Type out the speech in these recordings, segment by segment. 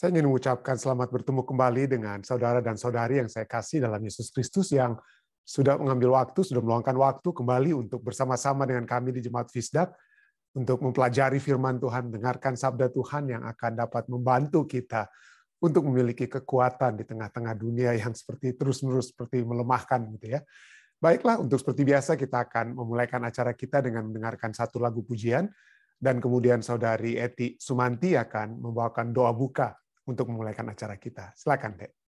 Saya ingin mengucapkan selamat bertemu kembali dengan saudara dan saudari yang saya kasih dalam Yesus Kristus yang sudah mengambil waktu, sudah meluangkan waktu kembali untuk bersama-sama dengan kami di Jemaat Fisdak untuk mempelajari firman Tuhan, dengarkan sabda Tuhan yang akan dapat membantu kita untuk memiliki kekuatan di tengah-tengah dunia yang seperti terus-menerus seperti melemahkan gitu ya. Baiklah, untuk seperti biasa kita akan memulaikan acara kita dengan mendengarkan satu lagu pujian dan kemudian saudari Eti Sumanti akan membawakan doa buka untuk memulaikan acara kita. Silakan, Dek.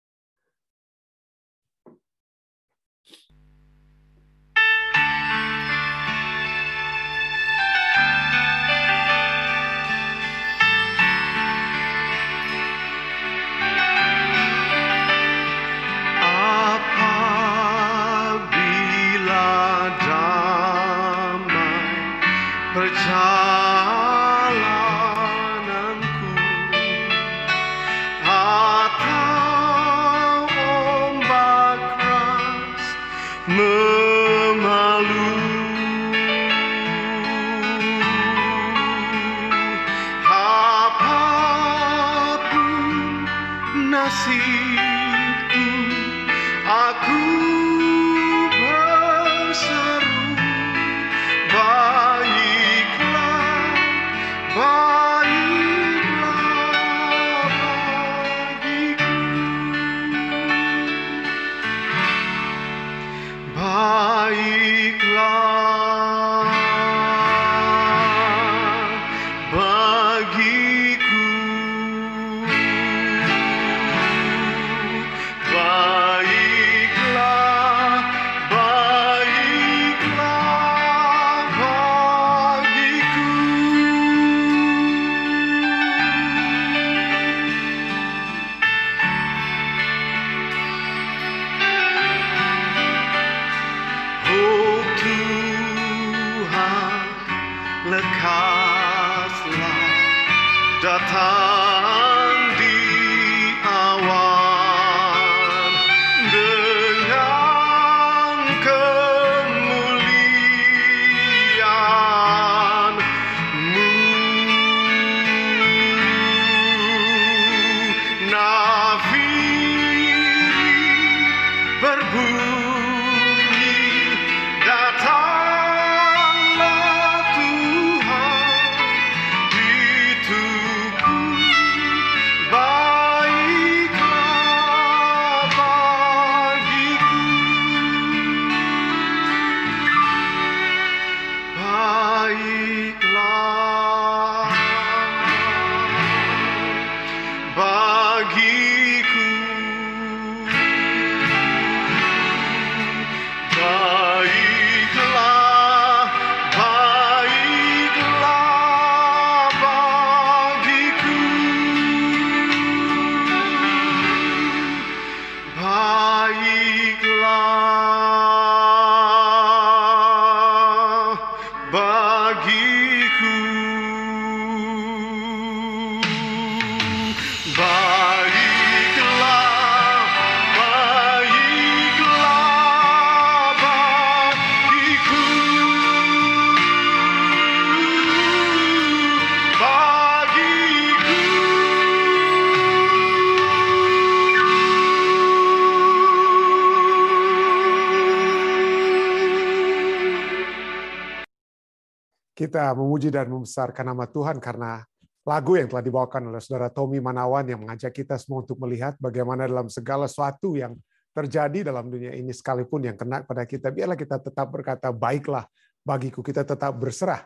kita memuji dan membesarkan nama Tuhan karena lagu yang telah dibawakan oleh Saudara Tommy Manawan yang mengajak kita semua untuk melihat bagaimana dalam segala sesuatu yang terjadi dalam dunia ini sekalipun yang kena pada kita, biarlah kita tetap berkata, baiklah bagiku, kita tetap berserah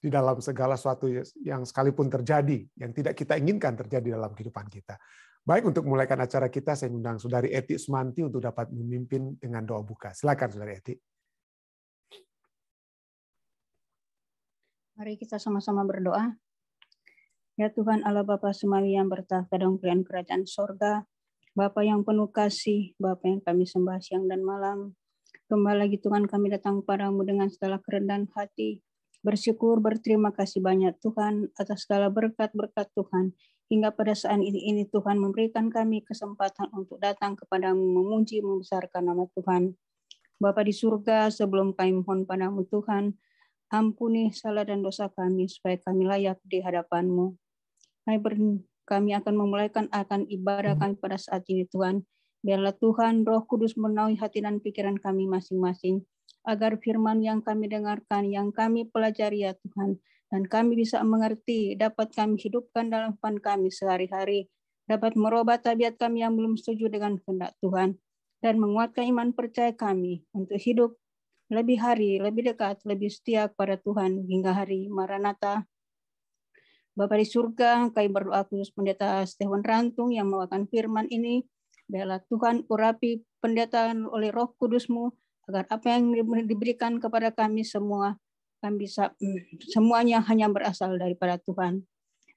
di dalam segala sesuatu yang sekalipun terjadi, yang tidak kita inginkan terjadi dalam kehidupan kita. Baik, untuk mulaikan acara kita, saya mengundang Saudari Eti Sumanti untuk dapat memimpin dengan doa buka. Silakan, Saudari Eti. Mari kita sama-sama berdoa. Ya Tuhan Allah Bapa Semawi yang bertahta dan kerajaan, kerajaan sorga, Bapa yang penuh kasih, Bapa yang kami sembah siang dan malam. Kembali lagi Tuhan kami datang padamu dengan segala kerendahan hati, bersyukur, berterima kasih banyak Tuhan atas segala berkat-berkat Tuhan. Hingga pada saat ini, ini Tuhan memberikan kami kesempatan untuk datang kepadamu memuji, membesarkan nama Tuhan. Bapa di surga, sebelum kami mohon padamu Tuhan, Ampuni salah dan dosa kami, supaya kami layak di hadapan-Mu. Kami, kami akan memulaikan akan ibadah hmm. kami pada saat ini, Tuhan. Biarlah Tuhan, Roh Kudus menaungi hati dan pikiran kami masing-masing, agar firman yang kami dengarkan, yang kami pelajari ya Tuhan, dan kami bisa mengerti, dapat kami hidupkan dalam pan kami sehari-hari, dapat merubah tabiat kami yang belum setuju dengan kehendak Tuhan, dan menguatkan iman percaya kami untuk hidup lebih hari, lebih dekat, lebih setia kepada Tuhan hingga hari Maranatha. Bapak di surga, kami berdoa khusus pendeta Stefan Rantung yang membawakan firman ini. Biarlah Tuhan urapi pendetaan oleh roh kudusmu, agar apa yang diberikan kepada kami semua, kami bisa mm, semuanya hanya berasal daripada Tuhan.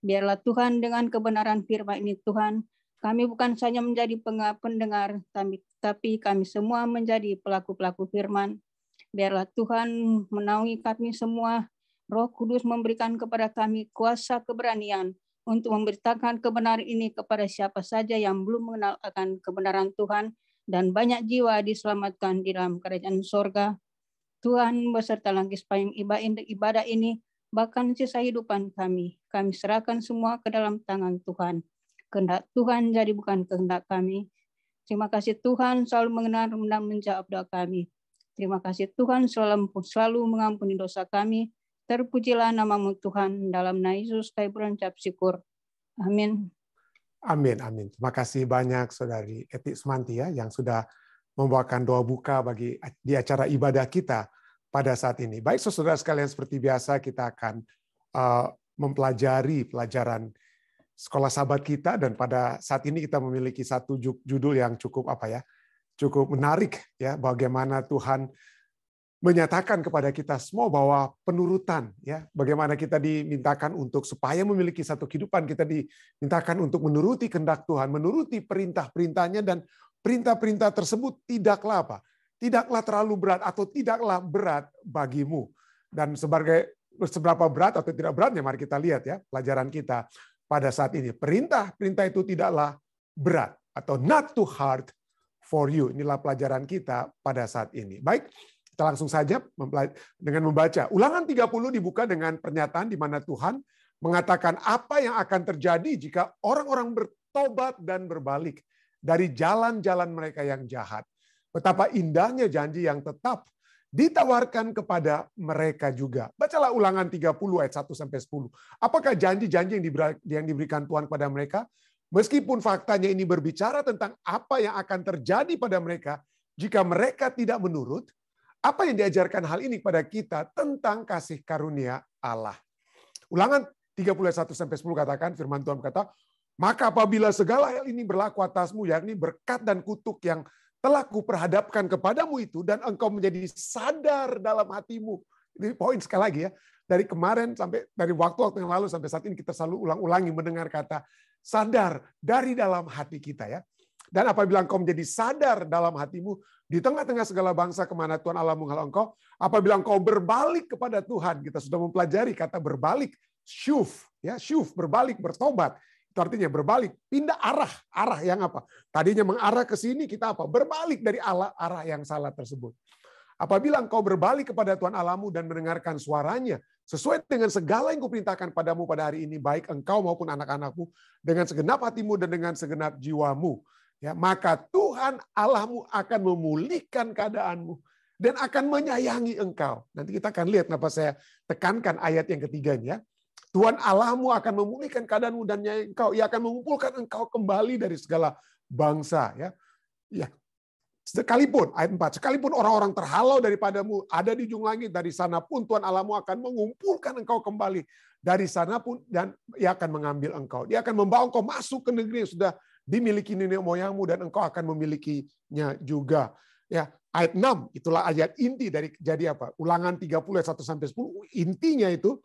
Biarlah Tuhan dengan kebenaran firman ini Tuhan, kami bukan saja menjadi pendengar, tapi kami semua menjadi pelaku-pelaku firman. Biarlah Tuhan menaungi kami semua. Roh Kudus memberikan kepada kami kuasa keberanian untuk memberitakan kebenaran ini kepada siapa saja yang belum mengenal akan kebenaran Tuhan dan banyak jiwa diselamatkan di dalam kerajaan sorga. Tuhan beserta langkis payung ibadah ini, bahkan sisa hidupan kami, kami serahkan semua ke dalam tangan Tuhan. Kehendak Tuhan jadi bukan kehendak kami. Terima kasih Tuhan selalu mengenal dan menjawab doa kami. Terima kasih Tuhan selalu, selalu mengampuni dosa kami. Terpujilah namamu Tuhan dalam nama Yesus kami berucap syukur. Amin. Amin, amin. Terima kasih banyak Saudari Etik Sumanti ya yang sudah membawakan doa buka bagi di acara ibadah kita pada saat ini. Baik Saudara sekalian seperti biasa kita akan uh, mempelajari pelajaran sekolah sahabat kita dan pada saat ini kita memiliki satu judul yang cukup apa ya? cukup menarik ya bagaimana Tuhan menyatakan kepada kita semua bahwa penurutan ya bagaimana kita dimintakan untuk supaya memiliki satu kehidupan kita dimintakan untuk menuruti kehendak Tuhan, menuruti perintah-perintahnya dan perintah-perintah tersebut tidaklah apa? Tidaklah terlalu berat atau tidaklah berat bagimu. Dan sebagai seberapa berat atau tidak beratnya mari kita lihat ya pelajaran kita pada saat ini. Perintah-perintah itu tidaklah berat atau not too hard for you. Inilah pelajaran kita pada saat ini. Baik, kita langsung saja dengan membaca. Ulangan 30 dibuka dengan pernyataan di mana Tuhan mengatakan apa yang akan terjadi jika orang-orang bertobat dan berbalik dari jalan-jalan mereka yang jahat. Betapa indahnya janji yang tetap ditawarkan kepada mereka juga. Bacalah ulangan 30 ayat 1 sampai 10. Apakah janji-janji yang, diberikan Tuhan kepada mereka? Meskipun faktanya ini berbicara tentang apa yang akan terjadi pada mereka jika mereka tidak menurut, apa yang diajarkan hal ini kepada kita tentang kasih karunia Allah. Ulangan 31 sampai 10 katakan firman Tuhan kata, "Maka apabila segala hal ini berlaku atasmu yakni berkat dan kutuk yang telah kuperhadapkan kepadamu itu dan engkau menjadi sadar dalam hatimu." Ini poin sekali lagi ya. Dari kemarin sampai dari waktu-waktu yang lalu sampai saat ini kita selalu ulang-ulangi mendengar kata sadar dari dalam hati kita ya. Dan apabila engkau menjadi sadar dalam hatimu, di tengah-tengah segala bangsa kemana Tuhan Allah menghalau engkau, apabila engkau berbalik kepada Tuhan, kita sudah mempelajari kata berbalik, syuf, ya syuf, berbalik, bertobat. Itu artinya berbalik, pindah arah, arah yang apa? Tadinya mengarah ke sini, kita apa? Berbalik dari ala, arah yang salah tersebut. Apabila engkau berbalik kepada Tuhan Alamu dan mendengarkan suaranya, sesuai dengan segala yang kuperintahkan padamu pada hari ini, baik engkau maupun anak-anakmu, dengan segenap hatimu dan dengan segenap jiwamu. Ya, maka Tuhan Allahmu akan memulihkan keadaanmu dan akan menyayangi engkau. Nanti kita akan lihat kenapa saya tekankan ayat yang ketiga ini ya. Tuhan Allahmu akan memulihkan keadaanmu dan menyayangi engkau. Ia akan mengumpulkan engkau kembali dari segala bangsa ya. Ya, Sekalipun, ayat 4, sekalipun orang-orang terhalau daripadamu, ada di ujung langit, dari sana pun Tuhan Allahmu akan mengumpulkan engkau kembali. Dari sana pun, dan ia akan mengambil engkau. Dia akan membawa engkau masuk ke negeri yang sudah dimiliki nenek moyangmu, dan engkau akan memilikinya juga. Ya, ayat 6, itulah ayat inti dari jadi apa? Ulangan 30 ayat 1 sampai 10. Intinya itu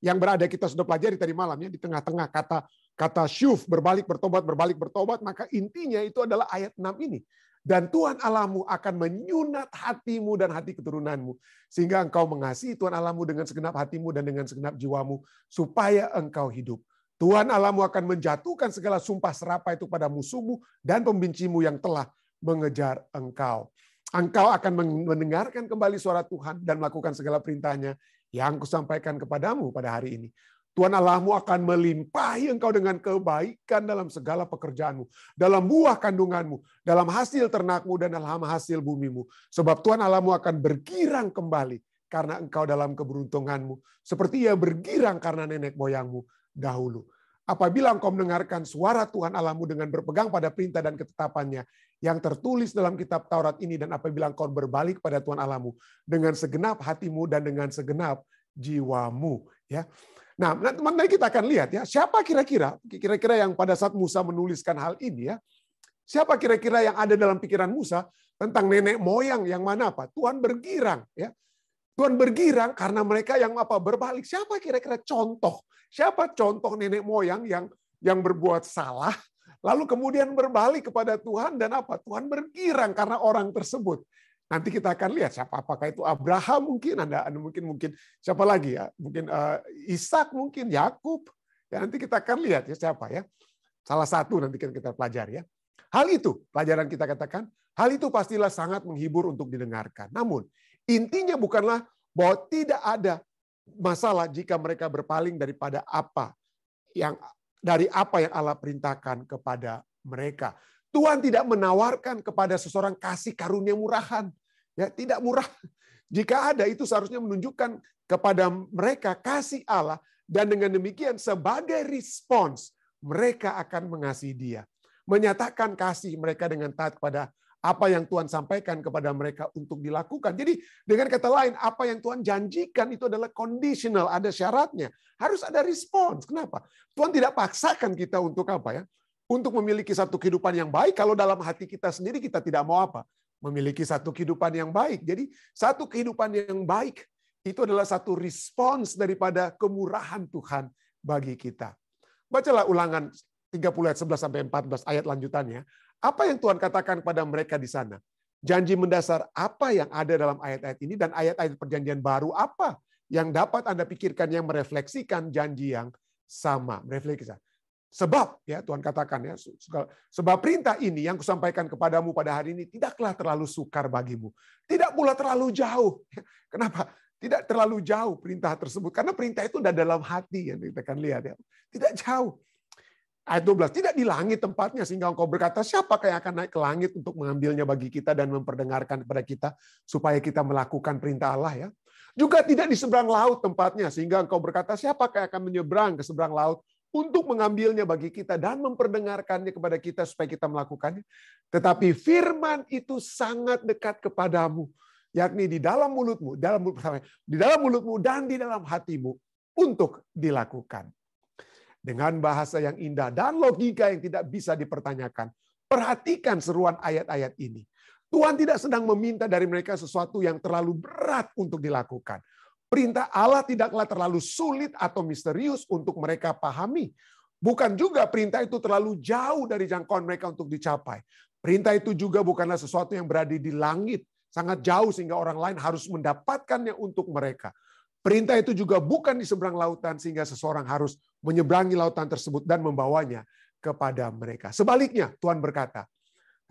yang berada kita sudah pelajari tadi ya, di tengah-tengah kata kata syuf berbalik bertobat berbalik bertobat maka intinya itu adalah ayat 6 ini dan Tuhan Allahmu akan menyunat hatimu dan hati keturunanmu sehingga engkau mengasihi Tuhan Allahmu dengan segenap hatimu dan dengan segenap jiwamu supaya engkau hidup. Tuhan Allahmu akan menjatuhkan segala sumpah serapa itu pada musuhmu dan pembencimu yang telah mengejar engkau. Engkau akan mendengarkan kembali suara Tuhan dan melakukan segala perintahnya yang kusampaikan kepadamu pada hari ini Tuhan Allahmu akan melimpahi engkau dengan kebaikan dalam segala pekerjaanmu, dalam buah kandunganmu, dalam hasil ternakmu, dan dalam hasil bumimu. Sebab Tuhan Allahmu akan bergirang kembali karena engkau dalam keberuntunganmu, seperti ia bergirang karena nenek moyangmu dahulu. Apabila engkau mendengarkan suara Tuhan Allahmu dengan berpegang pada perintah dan ketetapannya yang tertulis dalam kitab Taurat ini, dan apabila engkau berbalik pada Tuhan Allahmu dengan segenap hatimu dan dengan segenap jiwamu. ya Nah, nanti kita akan lihat ya, siapa kira-kira, kira-kira yang pada saat Musa menuliskan hal ini ya, siapa kira-kira yang ada dalam pikiran Musa tentang nenek moyang yang mana apa? Tuhan bergirang ya. Tuhan bergirang karena mereka yang apa berbalik. Siapa kira-kira contoh? Siapa contoh nenek moyang yang yang berbuat salah lalu kemudian berbalik kepada Tuhan dan apa? Tuhan bergirang karena orang tersebut. Nanti kita akan lihat siapa apakah itu Abraham mungkin Anda, mungkin mungkin siapa lagi ya? Mungkin uh, Ishak mungkin Yakub. Ya nanti kita akan lihat ya siapa ya. Salah satu nanti kita, kita pelajari ya. Hal itu pelajaran kita katakan, hal itu pastilah sangat menghibur untuk didengarkan. Namun intinya bukanlah bahwa tidak ada masalah jika mereka berpaling daripada apa yang dari apa yang Allah perintahkan kepada mereka. Tuhan tidak menawarkan kepada seseorang kasih karunia murahan. Ya, tidak murah. Jika ada itu seharusnya menunjukkan kepada mereka kasih Allah dan dengan demikian sebagai respons mereka akan mengasihi dia. Menyatakan kasih mereka dengan taat kepada apa yang Tuhan sampaikan kepada mereka untuk dilakukan. Jadi dengan kata lain, apa yang Tuhan janjikan itu adalah conditional, ada syaratnya. Harus ada respons. Kenapa? Tuhan tidak paksakan kita untuk apa ya? Untuk memiliki satu kehidupan yang baik kalau dalam hati kita sendiri kita tidak mau apa? memiliki satu kehidupan yang baik. Jadi satu kehidupan yang baik itu adalah satu respons daripada kemurahan Tuhan bagi kita. Bacalah ulangan 30 ayat 11 sampai 14 ayat lanjutannya. Apa yang Tuhan katakan kepada mereka di sana? Janji mendasar apa yang ada dalam ayat-ayat ini dan ayat-ayat perjanjian baru apa yang dapat Anda pikirkan yang merefleksikan janji yang sama. Merefleksikan. Sebab ya Tuhan katakan ya sebab perintah ini yang kusampaikan kepadamu pada hari ini tidaklah terlalu sukar bagimu. Tidak pula terlalu jauh. Kenapa? Tidak terlalu jauh perintah tersebut karena perintah itu sudah dalam hati yang kita akan lihat ya. Tidak jauh. Ayat 12, tidak di langit tempatnya sehingga engkau berkata, siapa yang akan naik ke langit untuk mengambilnya bagi kita dan memperdengarkan kepada kita supaya kita melakukan perintah Allah ya. Juga tidak di seberang laut tempatnya sehingga engkau berkata, siapa yang akan menyeberang ke seberang laut untuk mengambilnya bagi kita dan memperdengarkannya kepada kita supaya kita melakukannya. Tetapi firman itu sangat dekat kepadamu, yakni di dalam mulutmu, dalam mulut di dalam mulutmu dan di dalam hatimu untuk dilakukan. Dengan bahasa yang indah dan logika yang tidak bisa dipertanyakan. Perhatikan seruan ayat-ayat ini. Tuhan tidak sedang meminta dari mereka sesuatu yang terlalu berat untuk dilakukan. Perintah Allah tidaklah terlalu sulit atau misterius untuk mereka pahami. Bukan juga perintah itu terlalu jauh dari jangkauan mereka untuk dicapai. Perintah itu juga bukanlah sesuatu yang berada di langit, sangat jauh sehingga orang lain harus mendapatkannya untuk mereka. Perintah itu juga bukan di seberang lautan sehingga seseorang harus menyeberangi lautan tersebut dan membawanya kepada mereka. Sebaliknya, Tuhan berkata,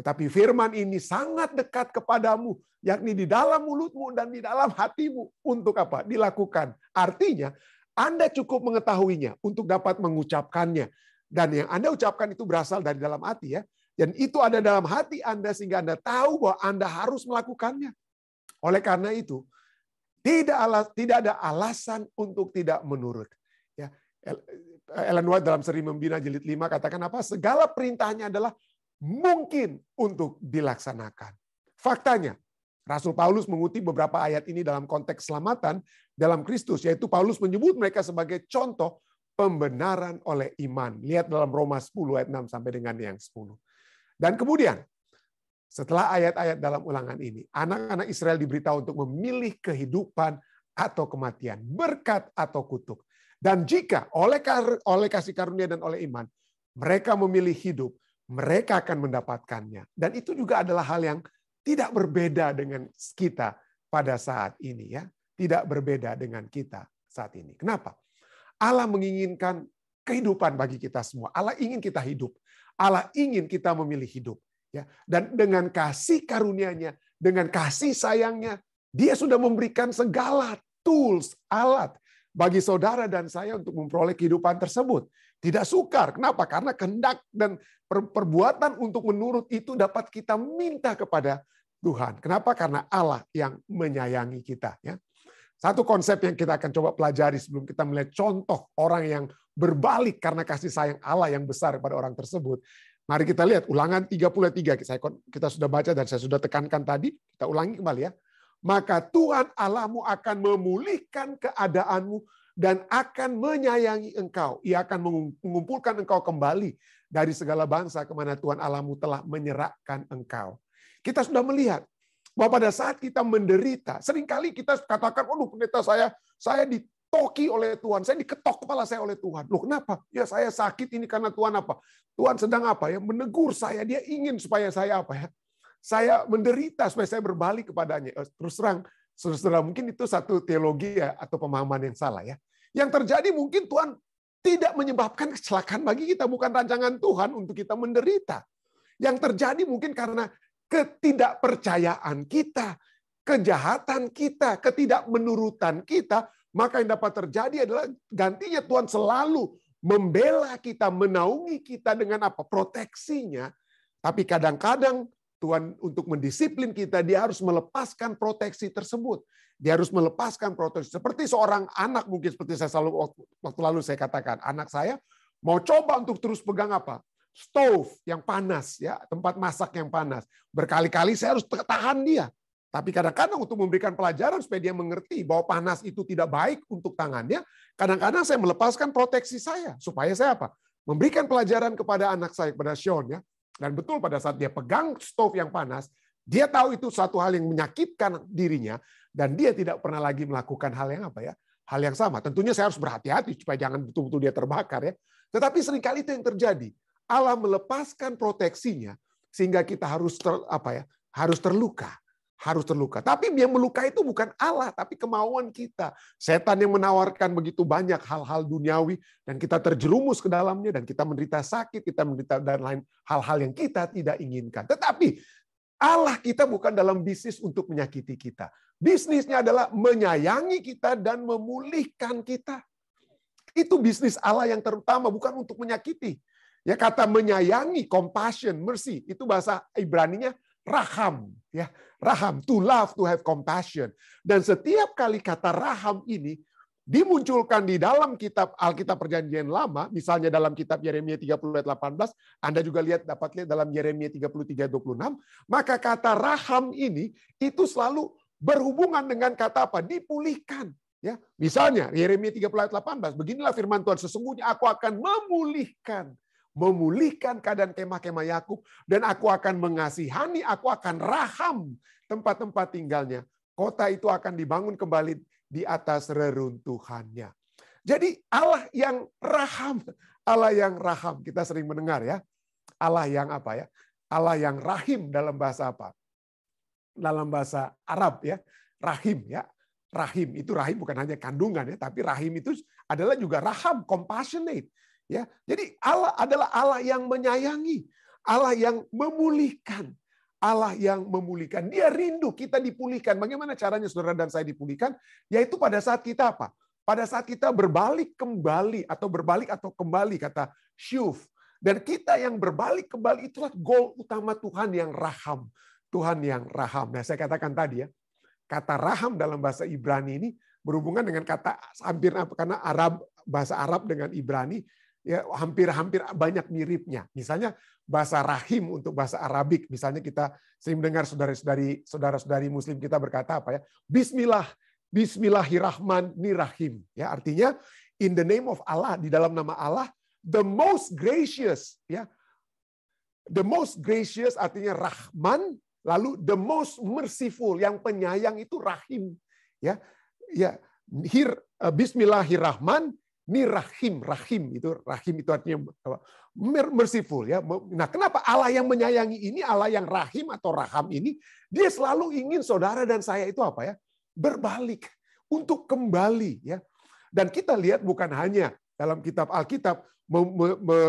tetapi firman ini sangat dekat kepadamu, yakni di dalam mulutmu dan di dalam hatimu. Untuk apa? Dilakukan. Artinya, Anda cukup mengetahuinya untuk dapat mengucapkannya. Dan yang Anda ucapkan itu berasal dari dalam hati ya. Dan itu ada dalam hati Anda sehingga Anda tahu bahwa Anda harus melakukannya. Oleh karena itu, tidak alas, tidak ada alasan untuk tidak menurut. Ya, Ellen White dalam seri Membina jilid 5 katakan apa? Segala perintahnya adalah mungkin untuk dilaksanakan. Faktanya, Rasul Paulus mengutip beberapa ayat ini dalam konteks selamatan dalam Kristus, yaitu Paulus menyebut mereka sebagai contoh pembenaran oleh iman. Lihat dalam Roma 10 ayat 6 sampai dengan yang 10. Dan kemudian setelah ayat-ayat dalam ulangan ini, anak-anak Israel diberitahu untuk memilih kehidupan atau kematian, berkat atau kutuk. Dan jika oleh oleh kasih karunia dan oleh iman mereka memilih hidup, mereka akan mendapatkannya. Dan itu juga adalah hal yang tidak berbeda dengan kita pada saat ini ya, tidak berbeda dengan kita saat ini. Kenapa? Allah menginginkan kehidupan bagi kita semua. Allah ingin kita hidup. Allah ingin kita memilih hidup ya. Dan dengan kasih karunia-Nya, dengan kasih sayangnya, dia sudah memberikan segala tools, alat bagi saudara dan saya untuk memperoleh kehidupan tersebut. Tidak sukar. Kenapa? Karena kehendak dan perbuatan untuk menurut itu dapat kita minta kepada Tuhan. Kenapa? Karena Allah yang menyayangi kita. Ya. Satu konsep yang kita akan coba pelajari sebelum kita melihat contoh orang yang berbalik karena kasih sayang Allah yang besar kepada orang tersebut. Mari kita lihat ulangan 33. Saya, kita sudah baca dan saya sudah tekankan tadi. Kita ulangi kembali ya. Maka Tuhan Allahmu akan memulihkan keadaanmu dan akan menyayangi engkau. Ia akan mengumpulkan engkau kembali dari segala bangsa kemana Tuhan Allahmu telah menyerahkan engkau. Kita sudah melihat bahwa pada saat kita menderita, seringkali kita katakan, "Aduh, pendeta saya, saya ditoki oleh Tuhan. Saya diketok kepala saya oleh Tuhan. Loh kenapa? Ya saya sakit ini karena Tuhan apa? Tuhan sedang apa ya? Menegur saya. Dia ingin supaya saya apa ya? Saya menderita supaya saya berbalik kepadanya. Eh, terus terang, Saudara-saudara, mungkin itu satu teologi ya, atau pemahaman yang salah ya. Yang terjadi mungkin Tuhan tidak menyebabkan kecelakaan bagi kita, bukan rancangan Tuhan untuk kita menderita. Yang terjadi mungkin karena ketidakpercayaan kita, kejahatan kita, ketidakmenurutan kita, maka yang dapat terjadi adalah gantinya Tuhan selalu membela kita, menaungi kita dengan apa? Proteksinya. Tapi kadang-kadang Tuhan untuk mendisiplin kita, dia harus melepaskan proteksi tersebut. Dia harus melepaskan proteksi. Seperti seorang anak mungkin seperti saya selalu waktu lalu saya katakan, anak saya mau coba untuk terus pegang apa? Stove yang panas ya, tempat masak yang panas. Berkali-kali saya harus tahan dia. Tapi kadang-kadang untuk memberikan pelajaran supaya dia mengerti bahwa panas itu tidak baik untuk tangannya, kadang-kadang saya melepaskan proteksi saya supaya saya apa? Memberikan pelajaran kepada anak saya, kepada Sean ya dan betul pada saat dia pegang stove yang panas, dia tahu itu satu hal yang menyakitkan dirinya dan dia tidak pernah lagi melakukan hal yang apa ya? Hal yang sama. Tentunya saya harus berhati-hati supaya jangan betul-betul dia terbakar ya. Tetapi seringkali itu yang terjadi. Allah melepaskan proteksinya sehingga kita harus ter, apa ya? harus terluka harus terluka. Tapi yang melukai itu bukan Allah, tapi kemauan kita. Setan yang menawarkan begitu banyak hal-hal duniawi dan kita terjerumus ke dalamnya dan kita menderita sakit, kita menderita dan lain hal-hal yang kita tidak inginkan. Tetapi Allah kita bukan dalam bisnis untuk menyakiti kita. Bisnisnya adalah menyayangi kita dan memulihkan kita. Itu bisnis Allah yang terutama bukan untuk menyakiti. Ya kata menyayangi, compassion, mercy itu bahasa Ibrani-nya raham ya raham to love to have compassion dan setiap kali kata raham ini dimunculkan di dalam kitab Alkitab Perjanjian Lama, misalnya dalam kitab Yeremia 30 ayat 18, Anda juga lihat dapat lihat dalam Yeremia 33 ayat 26, maka kata raham ini itu selalu berhubungan dengan kata apa? dipulihkan. Ya, misalnya Yeremia 30 ayat 18, beginilah firman Tuhan, sesungguhnya aku akan memulihkan memulihkan keadaan kemah-kemah Yakub dan aku akan mengasihani, aku akan raham tempat-tempat tinggalnya. Kota itu akan dibangun kembali di atas reruntuhannya. Jadi Allah yang raham, Allah yang raham. Kita sering mendengar ya. Allah yang apa ya? Allah yang rahim dalam bahasa apa? Dalam bahasa Arab ya. Rahim ya rahim itu rahim bukan hanya kandungan ya tapi rahim itu adalah juga raham compassionate Ya, jadi Allah adalah Allah yang menyayangi, Allah yang memulihkan, Allah yang memulihkan. Dia rindu kita dipulihkan. Bagaimana caranya saudara dan saya dipulihkan? Yaitu pada saat kita apa? Pada saat kita berbalik kembali atau berbalik atau kembali kata syuf. Dan kita yang berbalik kembali itulah goal utama Tuhan yang raham. Tuhan yang raham. Nah, saya katakan tadi ya, kata raham dalam bahasa Ibrani ini berhubungan dengan kata hampir karena Arab bahasa Arab dengan Ibrani ya hampir-hampir banyak miripnya. Misalnya bahasa rahim untuk bahasa Arabik, misalnya kita sering mendengar saudara-saudari saudara-saudari muslim kita berkata apa ya? Bismillah, bismillahirrahmanirrahim. Ya, artinya in the name of Allah, di dalam nama Allah, the most gracious, ya. The most gracious artinya Rahman, lalu the most merciful, yang penyayang itu Rahim, ya. Ya, eh, Bismillahirrahman ini rahim, rahim itu rahim itu artinya apa? merciful ya. Nah, kenapa Allah yang menyayangi ini, Allah yang rahim atau raham ini, dia selalu ingin saudara dan saya itu apa ya? berbalik untuk kembali ya. Dan kita lihat bukan hanya dalam kitab Alkitab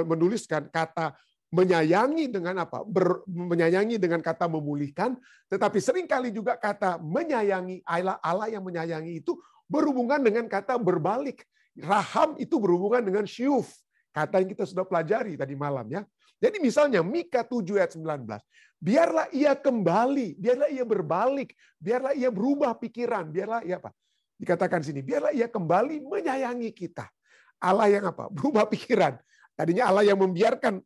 menuliskan kata menyayangi dengan apa? Ber, menyayangi dengan kata memulihkan, tetapi seringkali juga kata menyayangi Allah Allah yang menyayangi itu berhubungan dengan kata berbalik. Raham itu berhubungan dengan syuf. Kata yang kita sudah pelajari tadi malam ya. Jadi misalnya Mika 7 ayat 19. Biarlah ia kembali, biarlah ia berbalik, biarlah ia berubah pikiran, biarlah ia apa? Dikatakan sini, biarlah ia kembali menyayangi kita. Allah yang apa? Berubah pikiran. Tadinya Allah yang membiarkan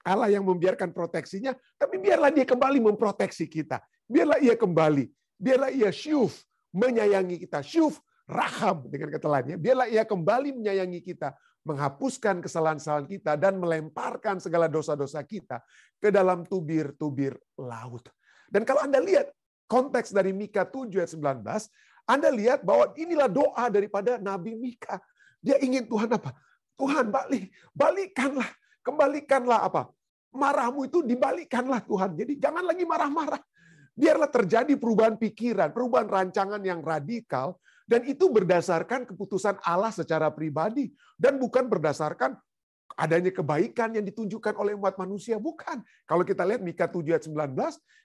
Allah yang membiarkan proteksinya, tapi biarlah dia kembali memproteksi kita. Biarlah ia kembali, biarlah ia syuf menyayangi kita. Syuf raham dengan kata lainnya, biarlah ia kembali menyayangi kita, menghapuskan kesalahan-kesalahan kita, dan melemparkan segala dosa-dosa kita ke dalam tubir-tubir laut. Dan kalau Anda lihat konteks dari Mika 7 ayat 19, Anda lihat bahwa inilah doa daripada Nabi Mika. Dia ingin Tuhan apa? Tuhan balik, balikanlah kembalikanlah apa? Marahmu itu dibalikanlah Tuhan. Jadi jangan lagi marah-marah. Biarlah terjadi perubahan pikiran, perubahan rancangan yang radikal dan itu berdasarkan keputusan Allah secara pribadi. Dan bukan berdasarkan adanya kebaikan yang ditunjukkan oleh umat manusia. Bukan. Kalau kita lihat Mika 7 ayat 19,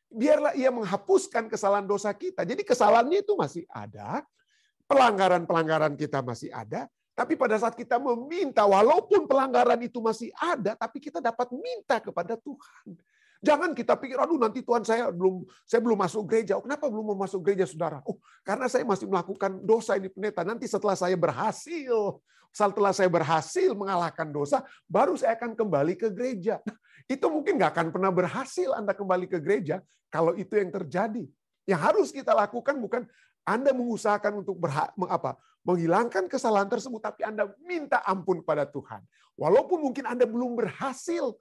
biarlah ia menghapuskan kesalahan dosa kita. Jadi kesalahannya itu masih ada. Pelanggaran-pelanggaran kita masih ada. Tapi pada saat kita meminta, walaupun pelanggaran itu masih ada, tapi kita dapat minta kepada Tuhan. Jangan kita pikir, aduh nanti Tuhan saya belum saya belum masuk gereja. Oh, kenapa belum mau masuk gereja, saudara? Oh, karena saya masih melakukan dosa ini pendeta. Nanti setelah saya berhasil, setelah saya berhasil mengalahkan dosa, baru saya akan kembali ke gereja. Nah, itu mungkin nggak akan pernah berhasil Anda kembali ke gereja kalau itu yang terjadi. Yang harus kita lakukan bukan Anda mengusahakan untuk berha- apa, menghilangkan kesalahan tersebut, tapi Anda minta ampun kepada Tuhan. Walaupun mungkin Anda belum berhasil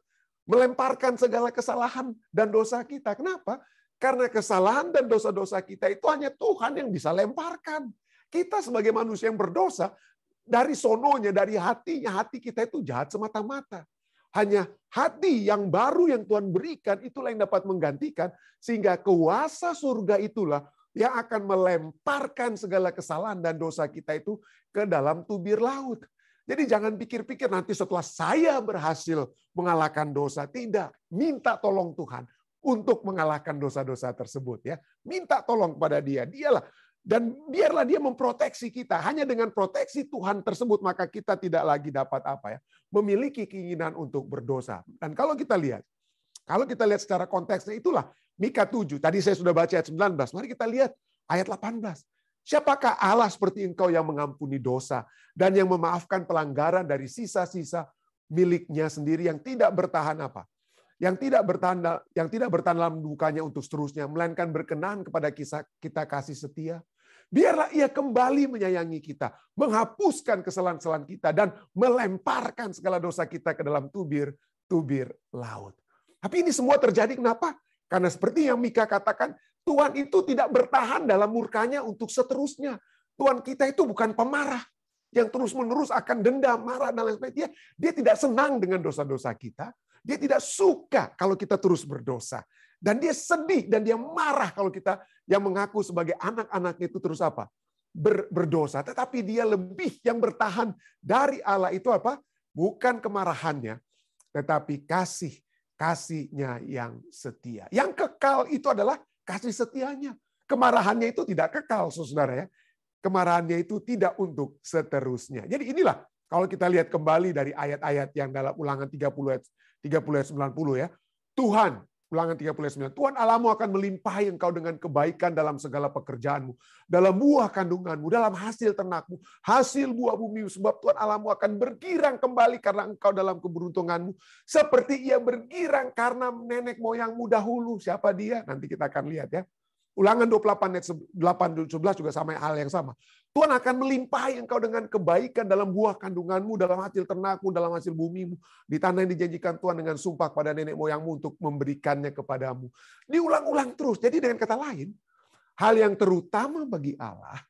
melemparkan segala kesalahan dan dosa kita. Kenapa? Karena kesalahan dan dosa-dosa kita itu hanya Tuhan yang bisa lemparkan. Kita sebagai manusia yang berdosa, dari sononya, dari hatinya, hati kita itu jahat semata-mata. Hanya hati yang baru yang Tuhan berikan, itulah yang dapat menggantikan. Sehingga kuasa surga itulah yang akan melemparkan segala kesalahan dan dosa kita itu ke dalam tubir laut. Jadi jangan pikir-pikir nanti setelah saya berhasil mengalahkan dosa. Tidak, minta tolong Tuhan untuk mengalahkan dosa-dosa tersebut ya. Minta tolong kepada Dia. Dialah dan biarlah dia memproteksi kita. Hanya dengan proteksi Tuhan tersebut maka kita tidak lagi dapat apa ya, memiliki keinginan untuk berdosa. Dan kalau kita lihat, kalau kita lihat secara konteksnya itulah Mika 7. Tadi saya sudah baca ayat 19. Mari kita lihat ayat 18. Siapakah Allah seperti engkau yang mengampuni dosa dan yang memaafkan pelanggaran dari sisa-sisa miliknya sendiri yang tidak bertahan apa? Yang tidak bertahan yang tidak bertahan dalam dukanya untuk seterusnya melainkan berkenan kepada kisah kita kasih setia. Biarlah ia kembali menyayangi kita, menghapuskan kesalahan-kesalahan kita dan melemparkan segala dosa kita ke dalam tubir-tubir laut. Tapi ini semua terjadi kenapa? Karena seperti yang Mika katakan, Tuhan itu tidak bertahan dalam murkanya untuk seterusnya. Tuhan kita itu bukan pemarah yang terus-menerus akan dendam, marah, dan lain sebagainya. Dia tidak senang dengan dosa-dosa kita. Dia tidak suka kalau kita terus berdosa. Dan dia sedih dan dia marah kalau kita yang mengaku sebagai anak-anaknya itu terus apa? Ber, berdosa. Tetapi dia lebih yang bertahan dari Allah itu apa? Bukan kemarahannya, tetapi kasih kasihnya yang setia. Yang kekal itu adalah kasih setianya. Kemarahannya itu tidak kekal, saudara ya. Kemarahannya itu tidak untuk seterusnya. Jadi inilah kalau kita lihat kembali dari ayat-ayat yang dalam ulangan 30 ayat, 30 ayat 90 ya. Tuhan Ulangan 39. Tuhan alamu akan melimpahi engkau dengan kebaikan dalam segala pekerjaanmu, dalam buah kandunganmu, dalam hasil ternakmu, hasil buah bumi, sebab Tuhan alamu akan bergirang kembali karena engkau dalam keberuntunganmu, seperti ia bergirang karena nenek moyangmu dahulu. Siapa dia? Nanti kita akan lihat ya. Ulangan 28 ayat 8 11 juga sama hal yang sama. Tuhan akan melimpahi engkau dengan kebaikan dalam buah kandunganmu, dalam hasil ternakmu, dalam hasil bumimu. Di tanah yang dijanjikan Tuhan dengan sumpah kepada nenek moyangmu untuk memberikannya kepadamu. Diulang-ulang terus. Jadi dengan kata lain, hal yang terutama bagi Allah,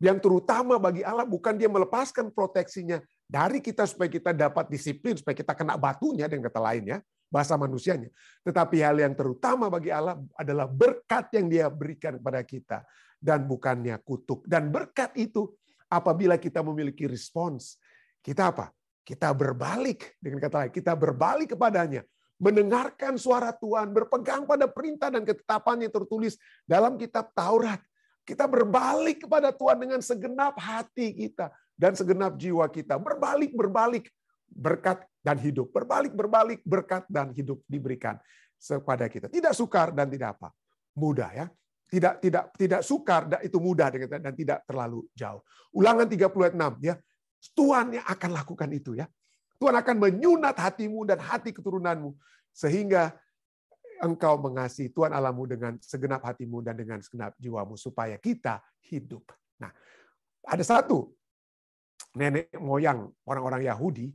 yang terutama bagi Allah bukan dia melepaskan proteksinya dari kita supaya kita dapat disiplin, supaya kita kena batunya dengan kata lain ya bahasa manusianya. Tetapi hal yang terutama bagi Allah adalah berkat yang dia berikan kepada kita dan bukannya kutuk. Dan berkat itu apabila kita memiliki respons, kita apa? Kita berbalik dengan kata lain, kita berbalik kepadanya, mendengarkan suara Tuhan, berpegang pada perintah dan ketetapan yang tertulis dalam kitab Taurat. Kita berbalik kepada Tuhan dengan segenap hati kita dan segenap jiwa kita. Berbalik, berbalik. Berkat dan hidup. Berbalik-berbalik berkat dan hidup diberikan kepada kita. Tidak sukar dan tidak apa. Mudah ya. Tidak tidak tidak sukar dan itu mudah dan tidak terlalu jauh. Ulangan 36 ya. Tuhan yang akan lakukan itu ya. Tuhan akan menyunat hatimu dan hati keturunanmu sehingga engkau mengasihi Tuhan alammu dengan segenap hatimu dan dengan segenap jiwamu supaya kita hidup. Nah, ada satu nenek moyang orang-orang Yahudi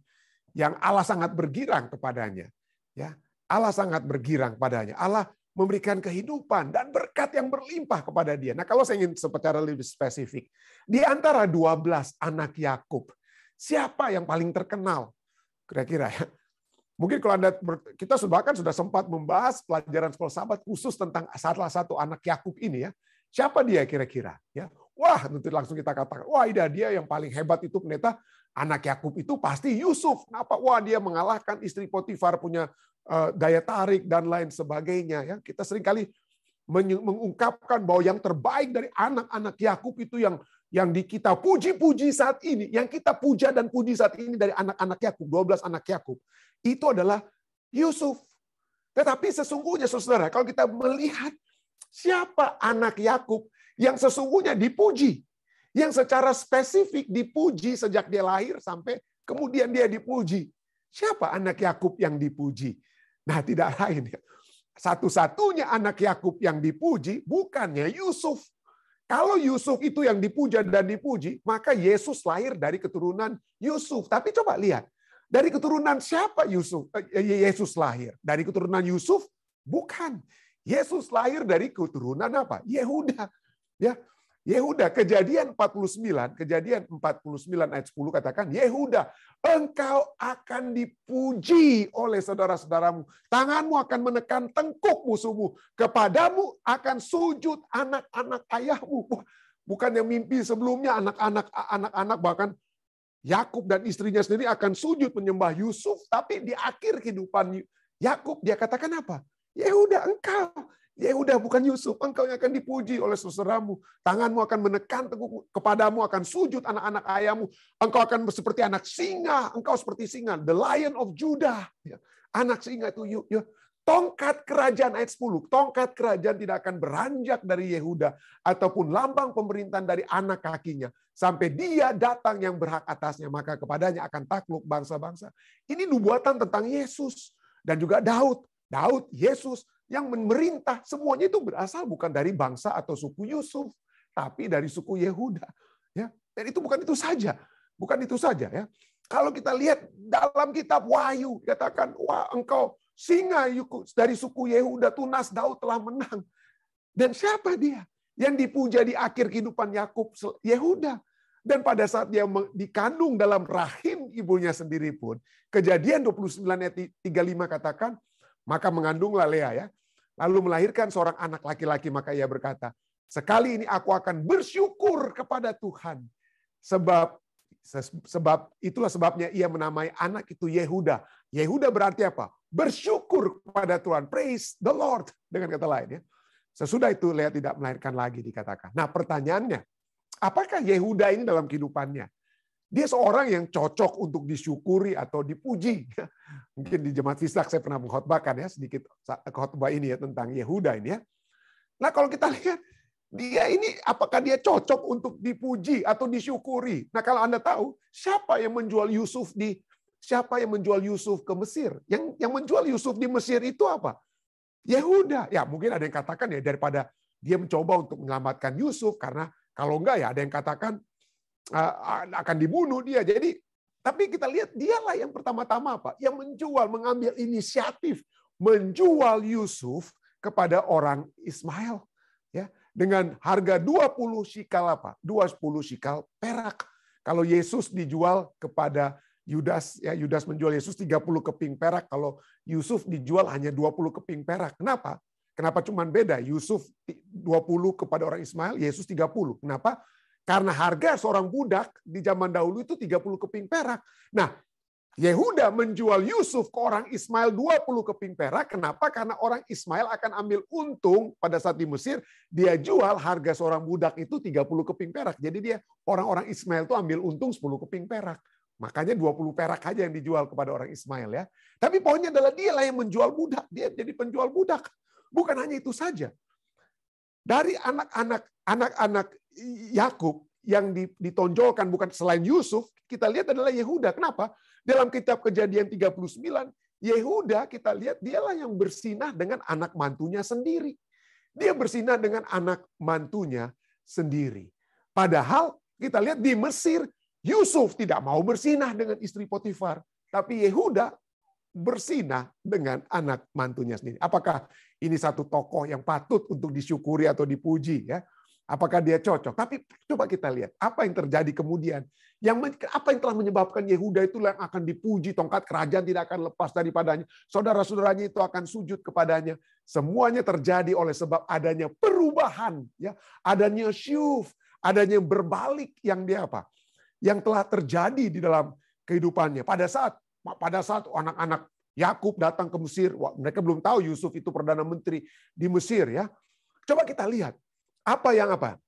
yang Allah sangat bergirang kepadanya. Ya, Allah sangat bergirang kepadanya. Allah memberikan kehidupan dan berkat yang berlimpah kepada dia. Nah, kalau saya ingin secara lebih spesifik, di antara 12 anak Yakub, siapa yang paling terkenal? Kira-kira ya. Mungkin kalau Anda kita sudah bahkan sudah sempat membahas pelajaran sekolah sahabat khusus tentang salah satu anak Yakub ini ya. Siapa dia kira-kira? Ya. Wah, nanti langsung kita katakan, wah, ida dia yang paling hebat itu pendeta anak Yakub itu pasti Yusuf. Kenapa? Wah, dia mengalahkan istri Potifar punya eh, daya tarik dan lain sebagainya ya. Kita seringkali mengungkapkan bahwa yang terbaik dari anak-anak Yakub itu yang yang di kita puji-puji saat ini, yang kita puja dan puji saat ini dari anak-anak Yakub, 12 anak Yakub, itu adalah Yusuf. Tetapi sesungguhnya Saudara, kalau kita melihat siapa anak Yakub yang sesungguhnya dipuji, yang secara spesifik dipuji sejak dia lahir sampai kemudian dia dipuji. Siapa anak Yakub yang dipuji? Nah, tidak lain ya. Satu-satunya anak Yakub yang dipuji bukannya Yusuf. Kalau Yusuf itu yang dipuja dan dipuji, maka Yesus lahir dari keturunan Yusuf. Tapi coba lihat, dari keturunan siapa Yusuf? Eh, Yesus lahir dari keturunan Yusuf? Bukan. Yesus lahir dari keturunan apa? Yehuda. Ya, Yehuda, ya kejadian 49, kejadian 49 ayat 10 katakan, Yehuda, ya engkau akan dipuji oleh saudara-saudaramu. Tanganmu akan menekan tengkuk musuhmu. Kepadamu akan sujud anak-anak ayahmu. Bukan yang mimpi sebelumnya anak-anak anak-anak bahkan Yakub dan istrinya sendiri akan sujud menyembah Yusuf, tapi di akhir kehidupan Yakub dia katakan apa? Yehuda, ya engkau Ya udah bukan Yusuf, engkau yang akan dipuji oleh seseramu. Tanganmu akan menekan teguk, kepadamu akan sujud anak-anak ayamu. Engkau akan seperti anak singa, engkau seperti singa, the lion of Judah. Ya. Anak singa itu yuk, yuk. Tongkat kerajaan ayat 10, tongkat kerajaan tidak akan beranjak dari Yehuda ataupun lambang pemerintahan dari anak kakinya sampai dia datang yang berhak atasnya maka kepadanya akan takluk bangsa-bangsa. Ini nubuatan tentang Yesus dan juga Daud. Daud, Yesus, yang memerintah semuanya itu berasal bukan dari bangsa atau suku Yusuf, tapi dari suku Yehuda. Ya, dan itu bukan itu saja, bukan itu saja ya. Kalau kita lihat dalam kitab Wahyu katakan wah engkau singa dari suku Yehuda tunas Daud telah menang. Dan siapa dia? Yang dipuja di akhir kehidupan Yakub Yehuda. Dan pada saat dia dikandung dalam rahim ibunya sendiri pun, kejadian 29 ayat 35 katakan, maka mengandunglah Lea ya lalu melahirkan seorang anak laki-laki, maka ia berkata, sekali ini aku akan bersyukur kepada Tuhan, sebab sebab itulah sebabnya ia menamai anak itu Yehuda. Yehuda berarti apa? Bersyukur kepada Tuhan. Praise the Lord dengan kata lain ya. Sesudah itu Lea tidak melahirkan lagi dikatakan. Nah, pertanyaannya, apakah Yehuda ini dalam kehidupannya dia seorang yang cocok untuk disyukuri atau dipuji. Mungkin di jemaat Fisak saya pernah mengkhotbahkan ya sedikit khotbah ini ya tentang Yehuda ini ya. Nah kalau kita lihat dia ini apakah dia cocok untuk dipuji atau disyukuri? Nah kalau anda tahu siapa yang menjual Yusuf di siapa yang menjual Yusuf ke Mesir? Yang yang menjual Yusuf di Mesir itu apa? Yehuda. Ya mungkin ada yang katakan ya daripada dia mencoba untuk menyelamatkan Yusuf karena kalau enggak ya ada yang katakan akan dibunuh dia. Jadi tapi kita lihat dialah yang pertama-tama apa? Yang menjual, mengambil inisiatif menjual Yusuf kepada orang Ismail ya dengan harga 20 sikal apa? 20 sikal perak. Kalau Yesus dijual kepada Yudas ya Yudas menjual Yesus 30 keping perak kalau Yusuf dijual hanya 20 keping perak. Kenapa? Kenapa cuman beda? Yusuf 20 kepada orang Ismail, Yesus 30. Kenapa? Karena harga seorang budak di zaman dahulu itu 30 keping perak. Nah, Yehuda menjual Yusuf ke orang Ismail 20 keping perak. Kenapa? Karena orang Ismail akan ambil untung pada saat di Mesir. Dia jual harga seorang budak itu 30 keping perak. Jadi dia orang-orang Ismail itu ambil untung 10 keping perak. Makanya 20 perak aja yang dijual kepada orang Ismail ya. Tapi poinnya adalah dia lah yang menjual budak. Dia jadi penjual budak. Bukan hanya itu saja. Dari anak-anak anak-anak Yakub yang ditonjolkan bukan selain Yusuf, kita lihat adalah Yehuda. Kenapa? Dalam kitab Kejadian 39, Yehuda kita lihat dialah yang bersinah dengan anak mantunya sendiri. Dia bersinah dengan anak mantunya sendiri. Padahal kita lihat di Mesir, Yusuf tidak mau bersinah dengan istri Potifar. Tapi Yehuda bersinah dengan anak mantunya sendiri. Apakah ini satu tokoh yang patut untuk disyukuri atau dipuji ya? apakah dia cocok. Tapi coba kita lihat apa yang terjadi kemudian. Yang apa yang telah menyebabkan Yehuda itu yang akan dipuji, tongkat kerajaan tidak akan lepas daripadanya. Saudara-saudaranya itu akan sujud kepadanya. Semuanya terjadi oleh sebab adanya perubahan, ya, adanya syuf, adanya berbalik yang dia apa? Yang telah terjadi di dalam kehidupannya. Pada saat pada saat anak-anak Yakub datang ke Mesir, mereka belum tahu Yusuf itu perdana menteri di Mesir ya. Coba kita lihat apa yang apa?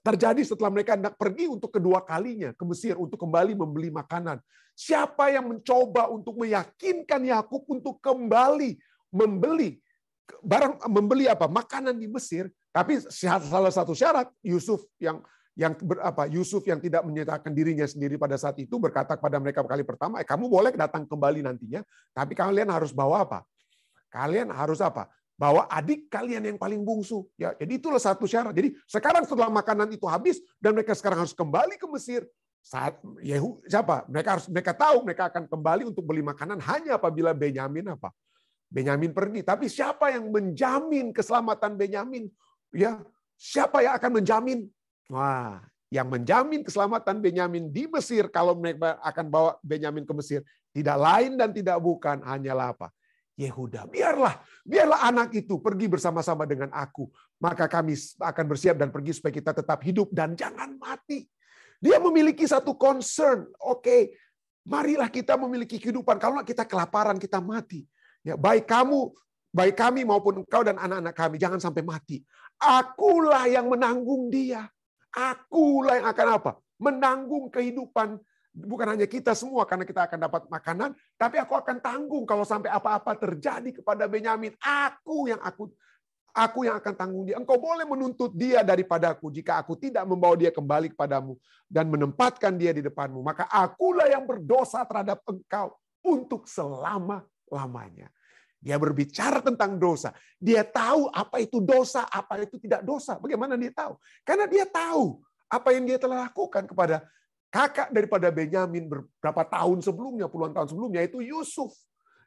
Terjadi setelah mereka hendak pergi untuk kedua kalinya ke Mesir untuk kembali membeli makanan. Siapa yang mencoba untuk meyakinkan Yakub untuk kembali membeli barang membeli apa makanan di Mesir tapi salah satu syarat Yusuf yang yang ber, apa Yusuf yang tidak menyatakan dirinya sendiri pada saat itu berkata kepada mereka kali pertama eh, kamu boleh datang kembali nantinya tapi kalian harus bawa apa kalian harus apa bahwa adik kalian yang paling bungsu. Ya, jadi itulah satu syarat. Jadi sekarang setelah makanan itu habis dan mereka sekarang harus kembali ke Mesir, saat Yehu siapa? Mereka harus mereka tahu mereka akan kembali untuk beli makanan hanya apabila Benyamin apa? Benyamin pergi. Tapi siapa yang menjamin keselamatan Benyamin? Ya, siapa yang akan menjamin? Wah, yang menjamin keselamatan Benyamin di Mesir kalau mereka akan bawa Benyamin ke Mesir tidak lain dan tidak bukan hanyalah apa? Yehuda. Biarlah, biarlah anak itu pergi bersama-sama dengan aku. Maka kami akan bersiap dan pergi supaya kita tetap hidup dan jangan mati. Dia memiliki satu concern. Oke, okay, marilah kita memiliki kehidupan. Kalau kita kelaparan, kita mati. Ya, baik kamu, baik kami maupun engkau dan anak-anak kami. Jangan sampai mati. Akulah yang menanggung dia. Akulah yang akan apa? Menanggung kehidupan bukan hanya kita semua karena kita akan dapat makanan, tapi aku akan tanggung kalau sampai apa-apa terjadi kepada Benyamin. Aku yang aku aku yang akan tanggung dia. Engkau boleh menuntut dia daripadaku jika aku tidak membawa dia kembali kepadamu dan menempatkan dia di depanmu. Maka akulah yang berdosa terhadap engkau untuk selama-lamanya. Dia berbicara tentang dosa. Dia tahu apa itu dosa, apa itu tidak dosa. Bagaimana dia tahu? Karena dia tahu apa yang dia telah lakukan kepada kakak daripada Benyamin beberapa tahun sebelumnya, puluhan tahun sebelumnya itu Yusuf.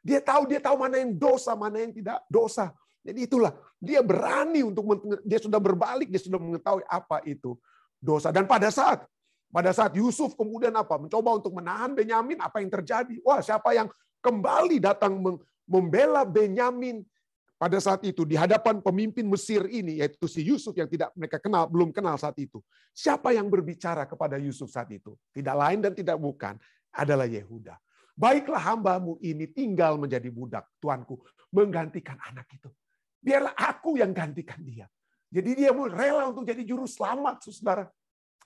Dia tahu dia tahu mana yang dosa, mana yang tidak dosa. Jadi itulah dia berani untuk dia sudah berbalik, dia sudah mengetahui apa itu dosa. Dan pada saat pada saat Yusuf kemudian apa? Mencoba untuk menahan Benyamin, apa yang terjadi? Wah, siapa yang kembali datang membela Benyamin pada saat itu di hadapan pemimpin Mesir ini yaitu si Yusuf yang tidak mereka kenal belum kenal saat itu. Siapa yang berbicara kepada Yusuf saat itu? Tidak lain dan tidak bukan adalah Yehuda. Baiklah hambamu ini tinggal menjadi budak tuanku menggantikan anak itu. Biarlah aku yang gantikan dia. Jadi dia mau rela untuk jadi juru selamat, saudara.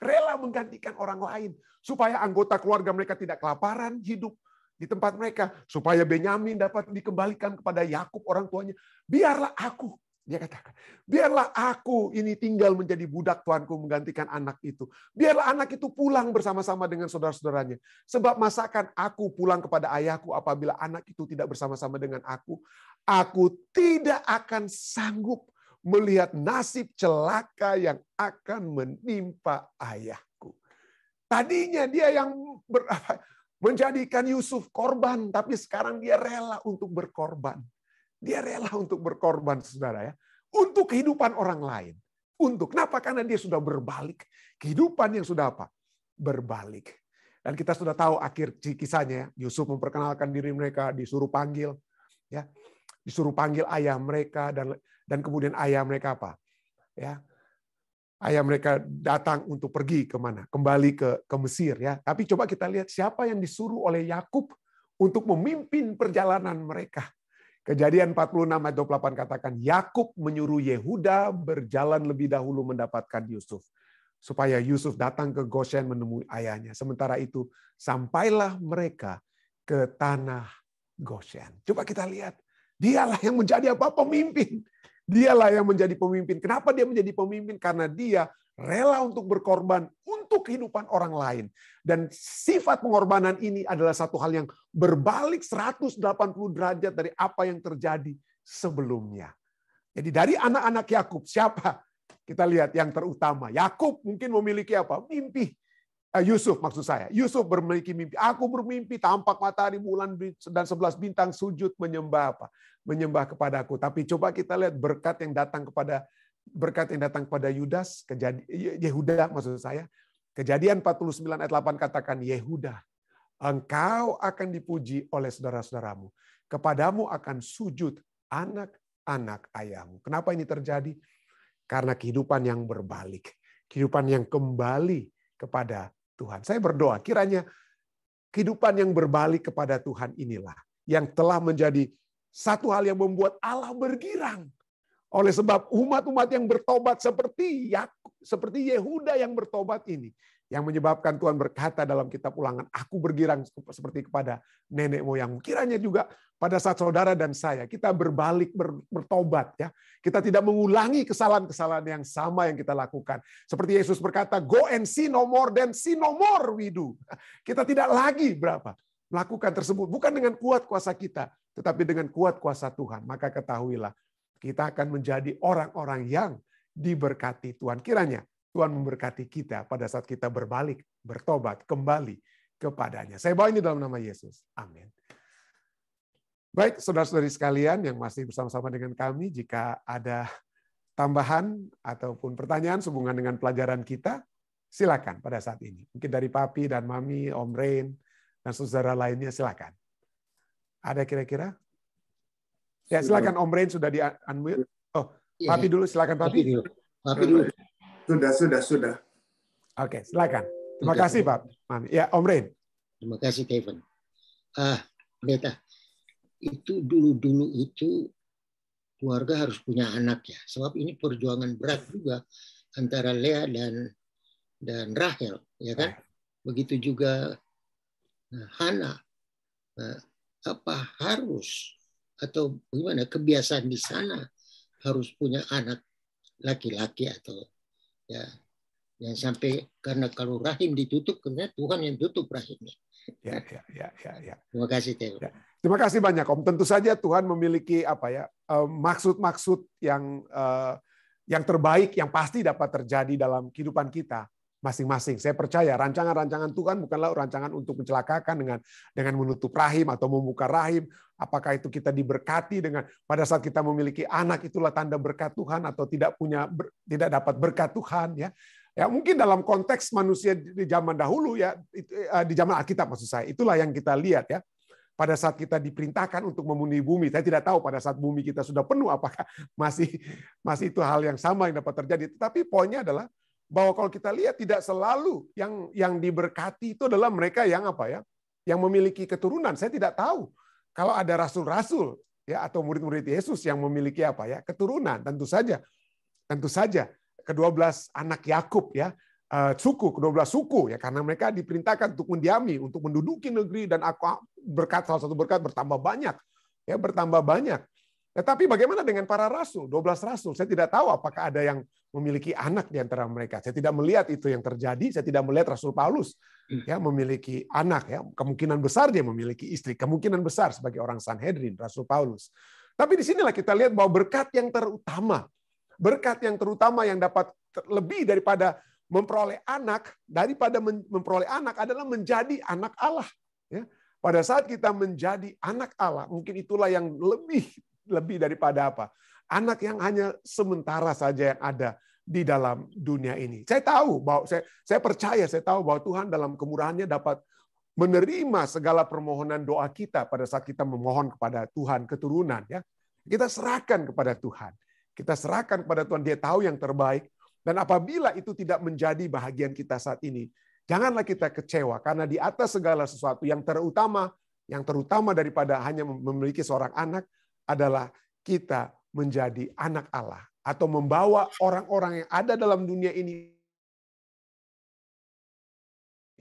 Rela menggantikan orang lain supaya anggota keluarga mereka tidak kelaparan hidup, di tempat mereka supaya Benyamin dapat dikembalikan kepada Yakub orang tuanya. Biarlah aku dia katakan, biarlah aku ini tinggal menjadi budak tuanku menggantikan anak itu. Biarlah anak itu pulang bersama-sama dengan saudara-saudaranya. Sebab masakan aku pulang kepada ayahku apabila anak itu tidak bersama-sama dengan aku. Aku tidak akan sanggup melihat nasib celaka yang akan menimpa ayahku. Tadinya dia yang menjadikan Yusuf korban, tapi sekarang dia rela untuk berkorban. Dia rela untuk berkorban, saudara ya, untuk kehidupan orang lain. Untuk kenapa? Karena dia sudah berbalik. Kehidupan yang sudah apa? Berbalik. Dan kita sudah tahu akhir kisahnya. Yusuf memperkenalkan diri mereka, disuruh panggil, ya, disuruh panggil ayah mereka dan dan kemudian ayah mereka apa? Ya, ayah mereka datang untuk pergi kemana? Kembali ke, ke Mesir ya. Tapi coba kita lihat siapa yang disuruh oleh Yakub untuk memimpin perjalanan mereka. Kejadian 46 ayat 28 katakan, Yakub menyuruh Yehuda berjalan lebih dahulu mendapatkan Yusuf. Supaya Yusuf datang ke Goshen menemui ayahnya. Sementara itu, sampailah mereka ke tanah Goshen. Coba kita lihat. Dialah yang menjadi apa? Pemimpin. Dialah yang menjadi pemimpin. Kenapa dia menjadi pemimpin? Karena dia rela untuk berkorban untuk kehidupan orang lain. Dan sifat pengorbanan ini adalah satu hal yang berbalik 180 derajat dari apa yang terjadi sebelumnya. Jadi dari anak-anak Yakub siapa? Kita lihat yang terutama. Yakub mungkin memiliki apa? Mimpi. Eh, Yusuf maksud saya. Yusuf memiliki mimpi. Aku bermimpi tampak matahari, bulan dan sebelas bintang sujud menyembah apa? Menyembah kepada aku. Tapi coba kita lihat berkat yang datang kepada berkat yang datang kepada Yudas, kejadi, Yehuda maksud saya. Kejadian 49 ayat 8 katakan Yehuda, engkau akan dipuji oleh saudara-saudaramu. Kepadamu akan sujud anak-anak ayahmu. Kenapa ini terjadi? Karena kehidupan yang berbalik, kehidupan yang kembali kepada Tuhan. Saya berdoa kiranya kehidupan yang berbalik kepada Tuhan inilah yang telah menjadi satu hal yang membuat Allah bergirang. Oleh sebab umat-umat yang bertobat seperti Yakub, seperti Yehuda yang bertobat ini, yang menyebabkan Tuhan berkata dalam kitab Ulangan, "Aku bergirang seperti kepada nenek moyangmu." Kiranya juga pada saat saudara dan saya kita berbalik bertobat ya. Kita tidak mengulangi kesalahan-kesalahan yang sama yang kita lakukan. Seperti Yesus berkata, go and see no more than see no more we do. Kita tidak lagi berapa melakukan tersebut bukan dengan kuat kuasa kita, tetapi dengan kuat kuasa Tuhan. Maka ketahuilah kita akan menjadi orang-orang yang diberkati Tuhan. Kiranya Tuhan memberkati kita pada saat kita berbalik, bertobat kembali kepadanya. Saya bawa ini dalam nama Yesus. Amin. Baik, saudara-saudari sekalian yang masih bersama-sama dengan kami, jika ada tambahan ataupun pertanyaan sehubungan dengan pelajaran kita, silakan pada saat ini. Mungkin dari papi dan mami, om Rain, dan saudara lainnya silakan. Ada kira-kira? Ya, silakan om Rain sudah di unmute. Oh, iya. papi dulu, silakan papi. Papi dulu. Sudah, sudah, sudah. Oke, silakan. Terima, kasih, Pak. Ya, Om Rain. Terima kasih, Kevin. Ah, Beta, itu dulu-dulu itu keluarga harus punya anak ya. Sebab ini perjuangan berat juga antara Lea dan dan Rahel, ya kan? Iya. Begitu juga eh, Hana. Eh, apa harus atau gimana kebiasaan di sana harus punya anak laki-laki atau ya yang sampai karena kalau rahim ditutup karena Tuhan yang tutup rahimnya. Ya, ya, ya, ya, ya. Terima kasih Teo. Ya. Terima kasih banyak Om. Tentu saja Tuhan memiliki apa ya eh, maksud-maksud yang eh, yang terbaik yang pasti dapat terjadi dalam kehidupan kita masing-masing. Saya percaya rancangan-rancangan Tuhan bukanlah rancangan untuk mencelakakan dengan dengan menutup rahim atau membuka rahim. Apakah itu kita diberkati dengan pada saat kita memiliki anak itulah tanda berkat Tuhan atau tidak punya ber, tidak dapat berkat Tuhan ya. Ya mungkin dalam konteks manusia di zaman dahulu ya eh, di zaman Alkitab maksud saya itulah yang kita lihat ya pada saat kita diperintahkan untuk memenuhi bumi. Saya tidak tahu pada saat bumi kita sudah penuh apakah masih masih itu hal yang sama yang dapat terjadi. Tetapi poinnya adalah bahwa kalau kita lihat tidak selalu yang yang diberkati itu adalah mereka yang apa ya? Yang memiliki keturunan. Saya tidak tahu kalau ada rasul-rasul ya atau murid-murid Yesus yang memiliki apa ya? keturunan. Tentu saja. Tentu saja kedua belas anak Yakub ya eh, suku, kedua belas suku ya karena mereka diperintahkan untuk mendiami, untuk menduduki negeri dan aku berkat salah satu berkat bertambah banyak ya bertambah banyak tetapi bagaimana dengan para rasul, 12 rasul? Saya tidak tahu apakah ada yang memiliki anak di antara mereka. Saya tidak melihat itu yang terjadi. Saya tidak melihat Rasul Paulus hmm. ya memiliki anak ya. Kemungkinan besar dia memiliki istri, kemungkinan besar sebagai orang Sanhedrin Rasul Paulus. Tapi di sinilah kita lihat bahwa berkat yang terutama, berkat yang terutama yang dapat lebih daripada memperoleh anak, daripada memperoleh anak adalah menjadi anak Allah ya pada saat kita menjadi anak Allah, mungkin itulah yang lebih lebih daripada apa? Anak yang hanya sementara saja yang ada di dalam dunia ini. Saya tahu bahwa saya saya percaya, saya tahu bahwa Tuhan dalam kemurahannya dapat menerima segala permohonan doa kita pada saat kita memohon kepada Tuhan keturunan ya. Kita serahkan kepada Tuhan. Kita serahkan kepada Tuhan, dia tahu yang terbaik dan apabila itu tidak menjadi bahagian kita saat ini, Janganlah kita kecewa karena di atas segala sesuatu yang terutama, yang terutama daripada hanya memiliki seorang anak adalah kita menjadi anak Allah atau membawa orang-orang yang ada dalam dunia ini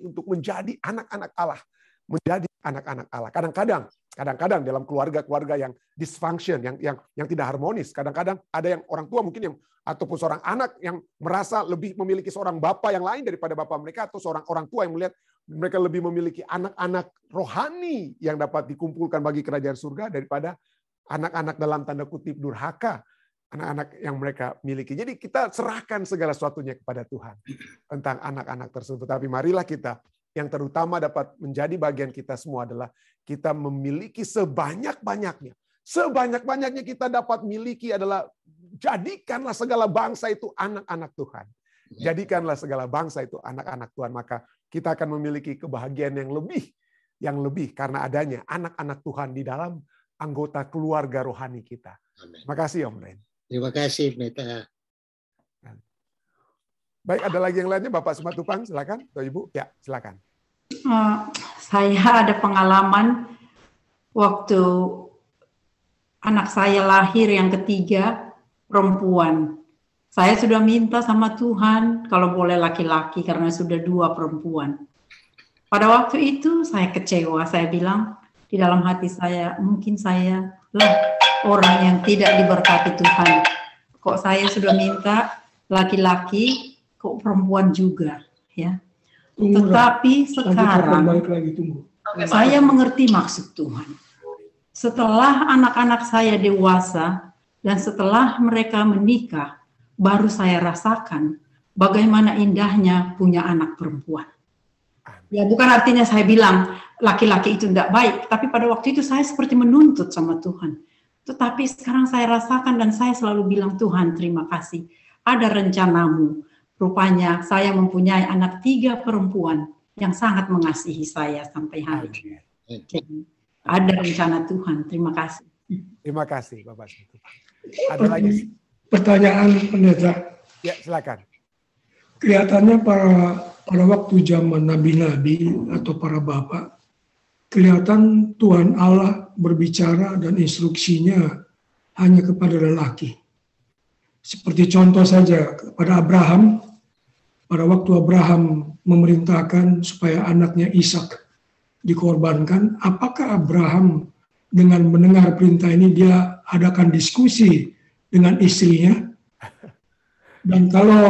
untuk menjadi anak-anak Allah, menjadi anak-anak Allah. Kadang-kadang, kadang-kadang dalam keluarga-keluarga yang dysfunction, yang yang yang tidak harmonis, kadang-kadang ada yang orang tua mungkin yang ataupun seorang anak yang merasa lebih memiliki seorang bapak yang lain daripada bapak mereka atau seorang orang tua yang melihat mereka lebih memiliki anak-anak rohani yang dapat dikumpulkan bagi kerajaan surga daripada anak-anak dalam tanda kutip durhaka, anak-anak yang mereka miliki. Jadi kita serahkan segala sesuatunya kepada Tuhan tentang anak-anak tersebut. Tapi marilah kita yang terutama dapat menjadi bagian kita semua adalah kita memiliki sebanyak-banyaknya Sebanyak-banyaknya kita dapat miliki adalah jadikanlah segala bangsa itu anak-anak Tuhan. Ya. Jadikanlah segala bangsa itu anak-anak Tuhan, maka kita akan memiliki kebahagiaan yang lebih yang lebih karena adanya anak-anak Tuhan di dalam anggota keluarga rohani kita. Terima kasih Om Ren. Terima kasih Meta. Baik, ada lagi yang lainnya Bapak Sumatupang, silakan atau Ibu, ya silakan. Uh, saya ada pengalaman waktu anak saya lahir yang ketiga perempuan. Saya sudah minta sama Tuhan kalau boleh laki-laki karena sudah dua perempuan. Pada waktu itu saya kecewa, saya bilang di dalam hati saya mungkin saya lah orang yang tidak diberkati Tuhan. Kok saya sudah minta laki-laki, kok perempuan juga, ya. Tetapi sekarang saya mengerti maksud Tuhan setelah anak-anak saya dewasa dan setelah mereka menikah, baru saya rasakan bagaimana indahnya punya anak perempuan. Ya bukan artinya saya bilang laki-laki itu tidak baik, tapi pada waktu itu saya seperti menuntut sama Tuhan. Tetapi sekarang saya rasakan dan saya selalu bilang Tuhan terima kasih. Ada rencanamu. Rupanya saya mempunyai anak tiga perempuan yang sangat mengasihi saya sampai hari ini. Ada rencana Tuhan. Terima kasih. Terima kasih Bapak Ada lagi pertanyaan pendeta. Ya, silakan. Kelihatannya para pada waktu zaman nabi-nabi atau para bapak kelihatan Tuhan Allah berbicara dan instruksinya hanya kepada lelaki. Seperti contoh saja kepada Abraham, pada waktu Abraham memerintahkan supaya anaknya Ishak dikorbankan, apakah Abraham dengan mendengar perintah ini dia adakan diskusi dengan istrinya? Dan kalau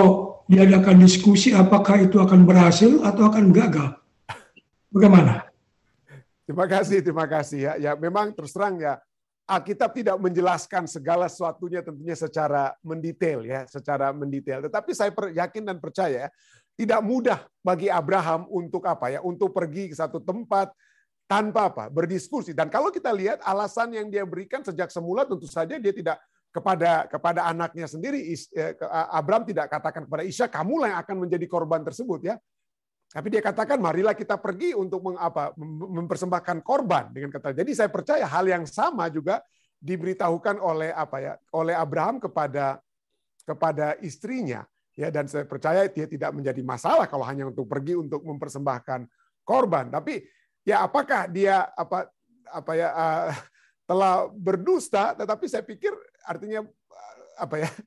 diadakan diskusi apakah itu akan berhasil atau akan gagal? Bagaimana? Terima kasih, terima kasih ya. Ya memang terus terang ya Alkitab tidak menjelaskan segala sesuatunya tentunya secara mendetail ya, secara mendetail. Tetapi saya yakin dan percaya tidak mudah bagi Abraham untuk apa ya? Untuk pergi ke satu tempat tanpa apa? Berdiskusi. Dan kalau kita lihat alasan yang dia berikan sejak semula tentu saja dia tidak kepada kepada anaknya sendiri eh, Abraham tidak katakan kepada Isya kamulah yang akan menjadi korban tersebut ya tapi dia katakan marilah kita pergi untuk mengapa mempersembahkan korban dengan kata jadi saya percaya hal yang sama juga diberitahukan oleh apa ya oleh Abraham kepada kepada istrinya ya dan saya percaya dia tidak menjadi masalah kalau hanya untuk pergi untuk mempersembahkan korban tapi ya apakah dia apa apa ya uh, telah berdusta tetapi saya pikir artinya uh, apa ya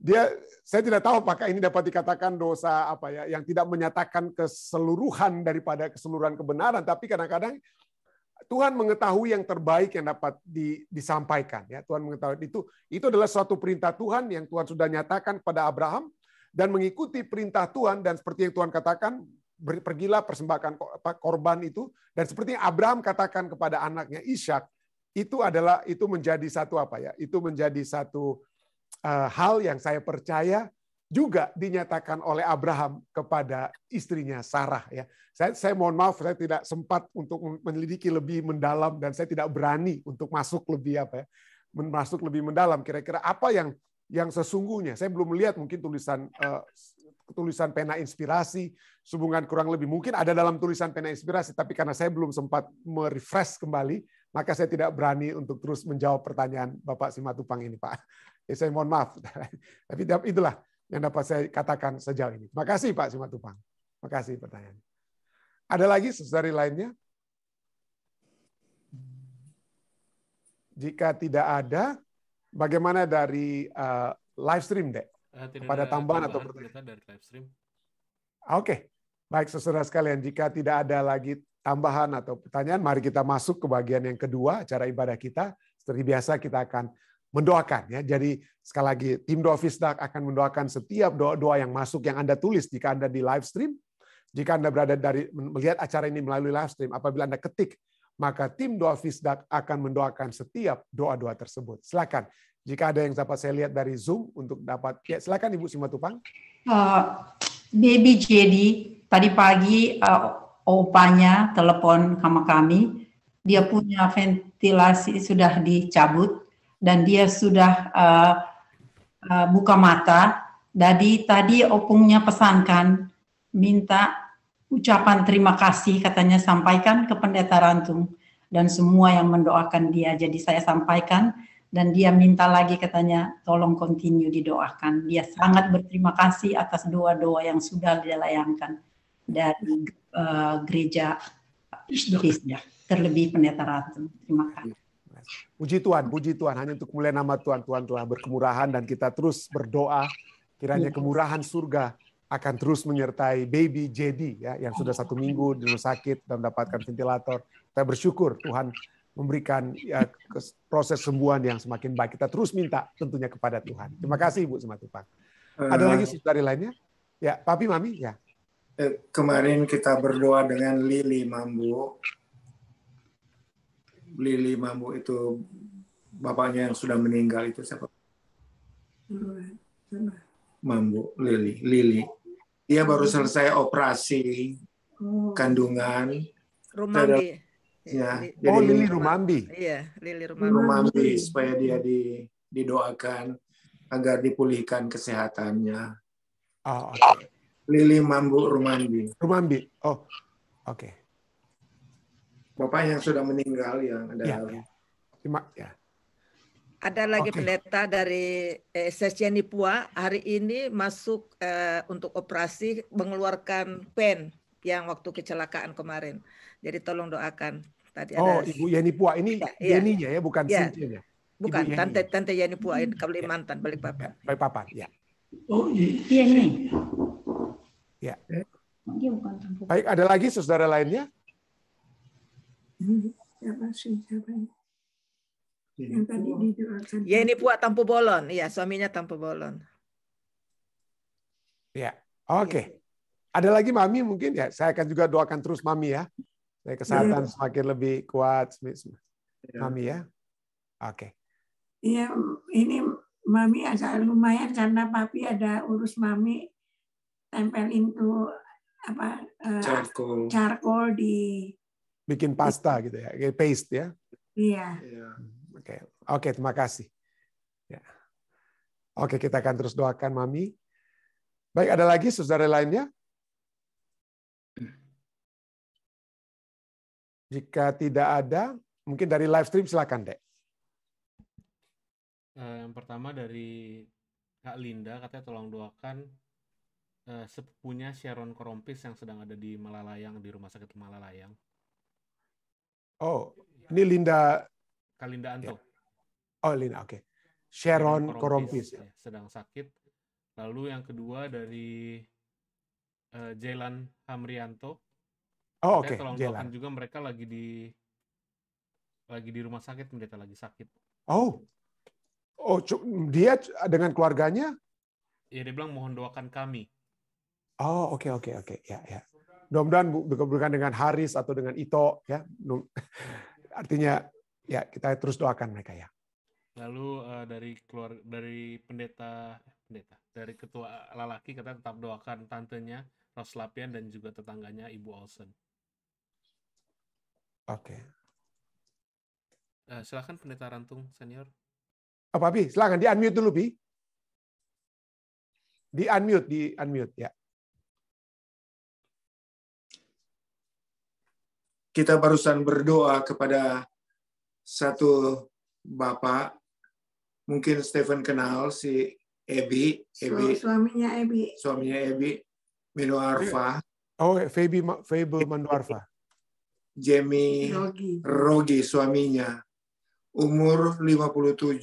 dia saya tidak tahu apakah ini dapat dikatakan dosa apa ya yang tidak menyatakan keseluruhan daripada keseluruhan kebenaran tapi kadang-kadang Tuhan mengetahui yang terbaik yang dapat di, disampaikan ya Tuhan mengetahui itu itu adalah suatu perintah Tuhan yang Tuhan sudah nyatakan kepada Abraham dan mengikuti perintah Tuhan dan seperti yang Tuhan katakan pergilah persembahkan korban itu dan seperti yang Abraham katakan kepada anaknya Ishak itu adalah itu menjadi satu apa ya itu menjadi satu uh, hal yang saya percaya juga dinyatakan oleh Abraham kepada istrinya Sarah ya saya saya mohon maaf saya tidak sempat untuk menyelidiki lebih mendalam dan saya tidak berani untuk masuk lebih apa ya masuk lebih mendalam kira-kira apa yang yang sesungguhnya. Saya belum melihat mungkin tulisan uh, tulisan pena inspirasi hubungan kurang lebih mungkin ada dalam tulisan pena inspirasi tapi karena saya belum sempat merefresh kembali maka saya tidak berani untuk terus menjawab pertanyaan Bapak Simatupang ini Pak. Ya, saya mohon maaf. Tapi itulah yang dapat saya katakan sejauh ini. Terima kasih Pak Simatupang. Terima kasih pertanyaan. Ada lagi saudari lainnya? Jika tidak ada, Bagaimana dari uh, live stream, Dek? Uh, eh, Pada tambahan, tambahan atau pertanyaan? dari live stream. Oke. Okay. Baik, saudara sekalian, jika tidak ada lagi tambahan atau pertanyaan, mari kita masuk ke bagian yang kedua acara ibadah kita. Seperti biasa kita akan mendoakan ya. Jadi sekali lagi tim doa Fisdak akan mendoakan setiap doa-doa yang masuk yang Anda tulis jika Anda di live stream, jika Anda berada dari melihat acara ini melalui live stream, apabila Anda ketik maka tim doa Fisdak akan mendoakan setiap doa-doa tersebut. Silakan. Jika ada yang dapat saya lihat dari Zoom untuk dapat, ya silakan Ibu Simatupang. Uh, eh, baby Jadi tadi pagi uh, opanya telepon sama kami, dia punya ventilasi sudah dicabut dan dia sudah uh, uh, buka mata. Jadi tadi opungnya pesankan minta ucapan terima kasih katanya sampaikan ke pendeta Rantung dan semua yang mendoakan dia. Jadi saya sampaikan dan dia minta lagi katanya tolong continue didoakan. Dia sangat berterima kasih atas doa-doa yang sudah dia layangkan dari uh, gereja Isdok. Terlebih pendeta Rantung iya, Terima kasih. Puji Tuhan, puji Tuhan. Hanya untuk mulai nama Tuhan, Tuhan telah berkemurahan dan kita terus berdoa kiranya iya. kemurahan surga akan terus menyertai baby JD ya yang sudah satu minggu di rumah sakit dan mendapatkan ventilator. Kita bersyukur Tuhan memberikan ya, proses sembuhan yang semakin baik. Kita terus minta tentunya kepada Tuhan. Terima kasih Ibu Sematupang. Ada lagi eh, saudari lainnya? Ya, Papi, Mami, ya. Eh, kemarin kita berdoa dengan Lili Mambu. Lili Mambu itu bapaknya yang sudah meninggal itu siapa? Mambu, Lili, Lili. Dia baru hmm. selesai operasi hmm. kandungan. Rumambi. Iya, ya, ya oh, Lili Rumambi. Iya, Lili Rumambi. Rumambi supaya dia didoakan agar dipulihkan kesehatannya. Oh, ah, okay. Lili Mambu Rumambi. Rumambi. Oh, oke. Okay. Bapak yang sudah meninggal yang ada. Ya, ya. Cuma, ya. Ada lagi okay. pendeta dari eh, Sesieni Pua hari ini masuk eh, untuk operasi mengeluarkan pen yang waktu kecelakaan kemarin. Jadi tolong doakan. Tadi oh, ada... Ibu Yeni Pua ini ya, Yeninya ya, bukan iya. ya. Sintinya. Bukan Ibu tante Yeni. Ya? tante Yeni Pua ini hmm. kalau ya. mantan balik papan. Ya, balik papan, ya. Oh, iya, iya nih. Ya. Dia bukan Baik, ada lagi saudara lainnya? Ya, masih ya, Iya. yang tadi didoakan. Ya ini Puak tanpa Bolon, ya suaminya tanpa Bolon. Ya, oke. Okay. Iya. Ada lagi Mami mungkin ya. Saya akan juga doakan terus Mami ya. Saya kesehatan ya. semakin lebih kuat, iya. Mami ya. Oke. Okay. Iya, ini Mami agak lumayan karena Papi ada urus Mami tempel itu apa eh, charcoal. charcoal di bikin pasta gitu ya, paste ya. Iya. Ya. Oke, okay. okay, terima kasih. Ya. Oke, okay, kita akan terus doakan Mami. Baik, ada lagi saudara lainnya? Jika tidak ada, mungkin dari live stream silakan, Dek. Eh, yang pertama dari Kak Linda, katanya tolong doakan eh, sepupunya Sharon Korompis yang sedang ada di Malalayang, di Rumah Sakit Malalayang. Oh, ini Linda Kalinda Anto. Yeah. Oh, Linda, oke. Okay. Sharon Korompis. Ya. Sedang sakit. Lalu yang kedua dari uh, eh, Jelan Hamrianto. Oh, oke. Okay. Tolong juga mereka lagi di lagi di rumah sakit, mereka lagi sakit. Oh. Oh, dia dengan keluarganya? Ya, dia bilang mohon doakan kami. Oh, oke okay, oke okay, oke. Okay. Ya, ya. Mudah-mudahan bukan dengan Haris atau dengan Ito ya. Artinya Ya, kita terus doakan mereka ya. Lalu uh, dari keluar dari pendeta eh, pendeta dari ketua lalaki kita tetap doakan tantenya Roslapian dan juga tetangganya Ibu Olsen. Oke. Okay. Uh, eh, silakan pendeta Rantung senior. Oh, Bi, silakan di unmute dulu Bi. Di unmute, di unmute ya. Kita barusan berdoa kepada satu bapak mungkin Stephen kenal si Ebi, Ebi suaminya Ebi. Suaminya Ebi iya. Arfa Oh, Febi Febe Arfa Jamie Rogi. Rogi suaminya. Umur 57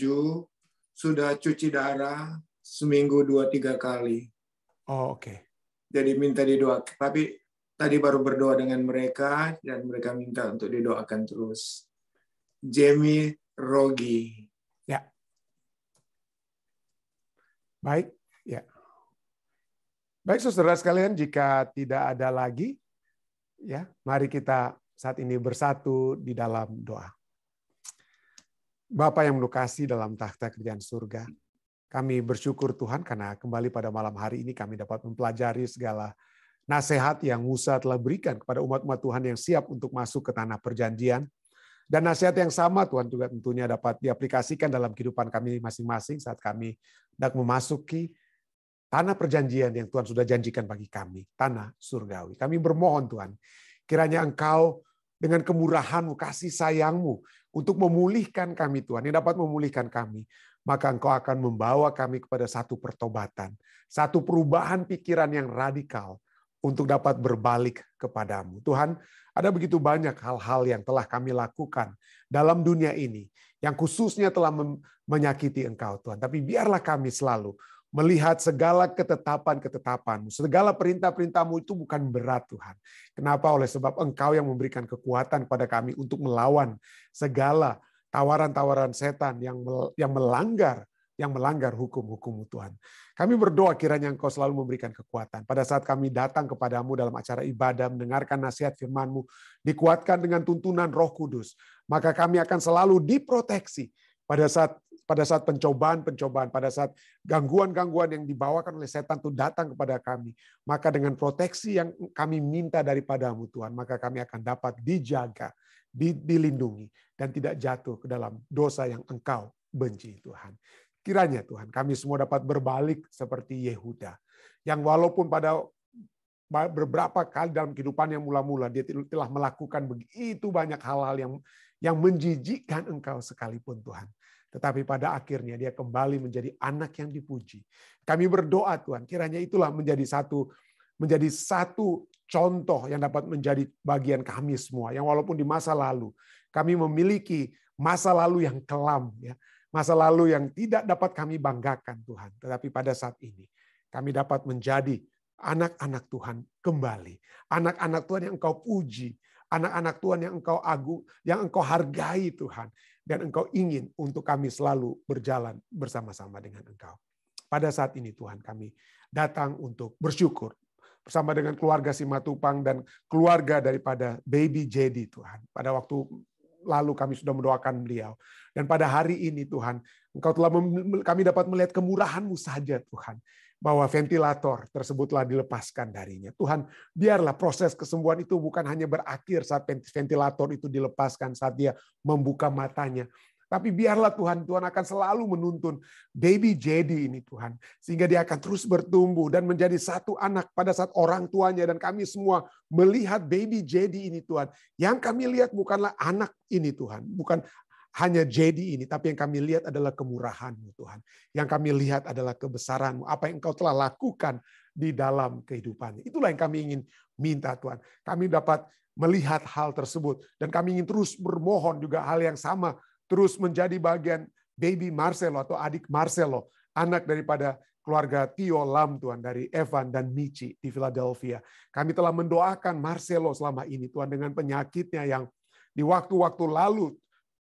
sudah cuci darah seminggu dua tiga kali. Oh, oke. Okay. Jadi minta didoakan. Tapi tadi baru berdoa dengan mereka dan mereka minta untuk didoakan terus. Jamie Rogi. Ya. Baik, ya. Baik saudara sekalian, jika tidak ada lagi, ya, mari kita saat ini bersatu di dalam doa. Bapa yang menukasi dalam tahta kerjaan surga, kami bersyukur Tuhan karena kembali pada malam hari ini kami dapat mempelajari segala nasihat yang Musa telah berikan kepada umat-umat Tuhan yang siap untuk masuk ke tanah perjanjian. Dan nasihat yang sama Tuhan juga tentunya dapat diaplikasikan dalam kehidupan kami masing-masing saat kami hendak memasuki tanah perjanjian yang Tuhan sudah janjikan bagi kami, tanah surgawi. Kami bermohon Tuhan, kiranya Engkau dengan kemurahan-Mu kasih sayang-Mu untuk memulihkan kami Tuhan, yang dapat memulihkan kami, maka Engkau akan membawa kami kepada satu pertobatan, satu perubahan pikiran yang radikal, untuk dapat berbalik kepadamu. Tuhan, ada begitu banyak hal-hal yang telah kami lakukan dalam dunia ini, yang khususnya telah menyakiti Engkau, Tuhan. Tapi biarlah kami selalu melihat segala ketetapan-ketetapanmu, segala perintah-perintahmu itu bukan berat Tuhan. Kenapa? Oleh sebab Engkau yang memberikan kekuatan pada kami untuk melawan segala tawaran-tawaran setan yang yang melanggar yang melanggar hukum-hukum Tuhan. Kami berdoa kiranya Engkau selalu memberikan kekuatan. Pada saat kami datang kepadamu dalam acara ibadah, mendengarkan nasihat FirmanMu, dikuatkan dengan tuntunan roh kudus, maka kami akan selalu diproteksi pada saat pada saat pencobaan-pencobaan, pada saat gangguan-gangguan yang dibawakan oleh setan itu datang kepada kami, maka dengan proteksi yang kami minta daripadamu Tuhan, maka kami akan dapat dijaga, dilindungi, dan tidak jatuh ke dalam dosa yang engkau benci Tuhan. Kiranya Tuhan kami semua dapat berbalik seperti Yehuda. Yang walaupun pada beberapa kali dalam kehidupan yang mula-mula dia telah melakukan begitu banyak hal-hal yang yang menjijikkan engkau sekalipun Tuhan. Tetapi pada akhirnya dia kembali menjadi anak yang dipuji. Kami berdoa Tuhan, kiranya itulah menjadi satu menjadi satu contoh yang dapat menjadi bagian kami semua. Yang walaupun di masa lalu kami memiliki masa lalu yang kelam ya masa lalu yang tidak dapat kami banggakan Tuhan. Tetapi pada saat ini kami dapat menjadi anak-anak Tuhan kembali. Anak-anak Tuhan yang engkau puji. Anak-anak Tuhan yang engkau agu yang engkau hargai Tuhan. Dan engkau ingin untuk kami selalu berjalan bersama-sama dengan engkau. Pada saat ini Tuhan kami datang untuk bersyukur bersama dengan keluarga Simatupang dan keluarga daripada baby Jedi Tuhan. Pada waktu lalu kami sudah mendoakan beliau. Dan pada hari ini Tuhan, Engkau telah kami dapat melihat kemurahan-Mu saja Tuhan. Bahwa ventilator tersebut telah dilepaskan darinya. Tuhan, biarlah proses kesembuhan itu bukan hanya berakhir saat ventilator itu dilepaskan, saat dia membuka matanya. Tapi biarlah Tuhan, Tuhan akan selalu menuntun baby Jedi ini Tuhan. Sehingga dia akan terus bertumbuh dan menjadi satu anak pada saat orang tuanya dan kami semua melihat baby Jedi ini Tuhan. Yang kami lihat bukanlah anak ini Tuhan. Bukan hanya jadi ini, tapi yang kami lihat adalah kemurahanmu Tuhan. Yang kami lihat adalah kebesaranmu. apa yang Engkau telah lakukan di dalam kehidupan? Itulah yang kami ingin minta Tuhan. Kami dapat melihat hal tersebut dan kami ingin terus bermohon juga hal yang sama terus menjadi bagian baby Marcelo atau adik Marcelo, anak daripada keluarga Tio Lam Tuhan dari Evan dan Michi di Philadelphia. Kami telah mendoakan Marcelo selama ini Tuhan dengan penyakitnya yang di waktu-waktu lalu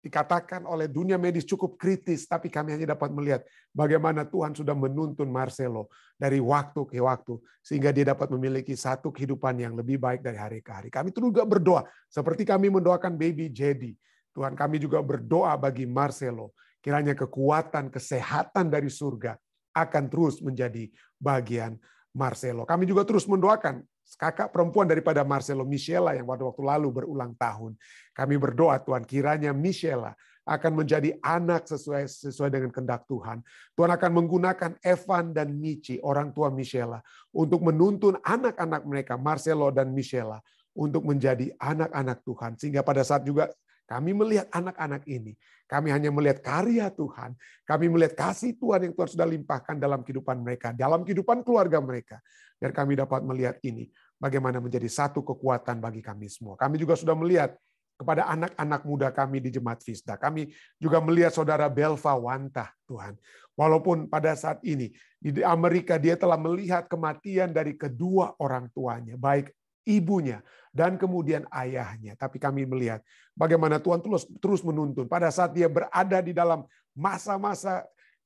dikatakan oleh dunia medis cukup kritis, tapi kami hanya dapat melihat bagaimana Tuhan sudah menuntun Marcelo dari waktu ke waktu, sehingga dia dapat memiliki satu kehidupan yang lebih baik dari hari ke hari. Kami terus juga berdoa, seperti kami mendoakan baby Jedi. Tuhan kami juga berdoa bagi Marcelo, kiranya kekuatan, kesehatan dari surga akan terus menjadi bagian Marcelo. Kami juga terus mendoakan kakak perempuan daripada Marcelo Michela yang pada waktu lalu berulang tahun. Kami berdoa Tuhan kiranya Michela akan menjadi anak sesuai sesuai dengan kehendak Tuhan. Tuhan akan menggunakan Evan dan Michi, orang tua Michela, untuk menuntun anak-anak mereka, Marcelo dan Michela, untuk menjadi anak-anak Tuhan. Sehingga pada saat juga kami melihat anak-anak ini. Kami hanya melihat karya Tuhan. Kami melihat kasih Tuhan yang Tuhan sudah limpahkan dalam kehidupan mereka, dalam kehidupan keluarga mereka. Biar kami dapat melihat ini, bagaimana menjadi satu kekuatan bagi kami semua. Kami juga sudah melihat kepada anak-anak muda kami di Jemaat Fisda. Kami juga melihat saudara Belva Wanta, Tuhan. Walaupun pada saat ini di Amerika dia telah melihat kematian dari kedua orang tuanya, baik ibunya, dan kemudian ayahnya. Tapi kami melihat bagaimana Tuhan terus terus menuntun pada saat dia berada di dalam masa-masa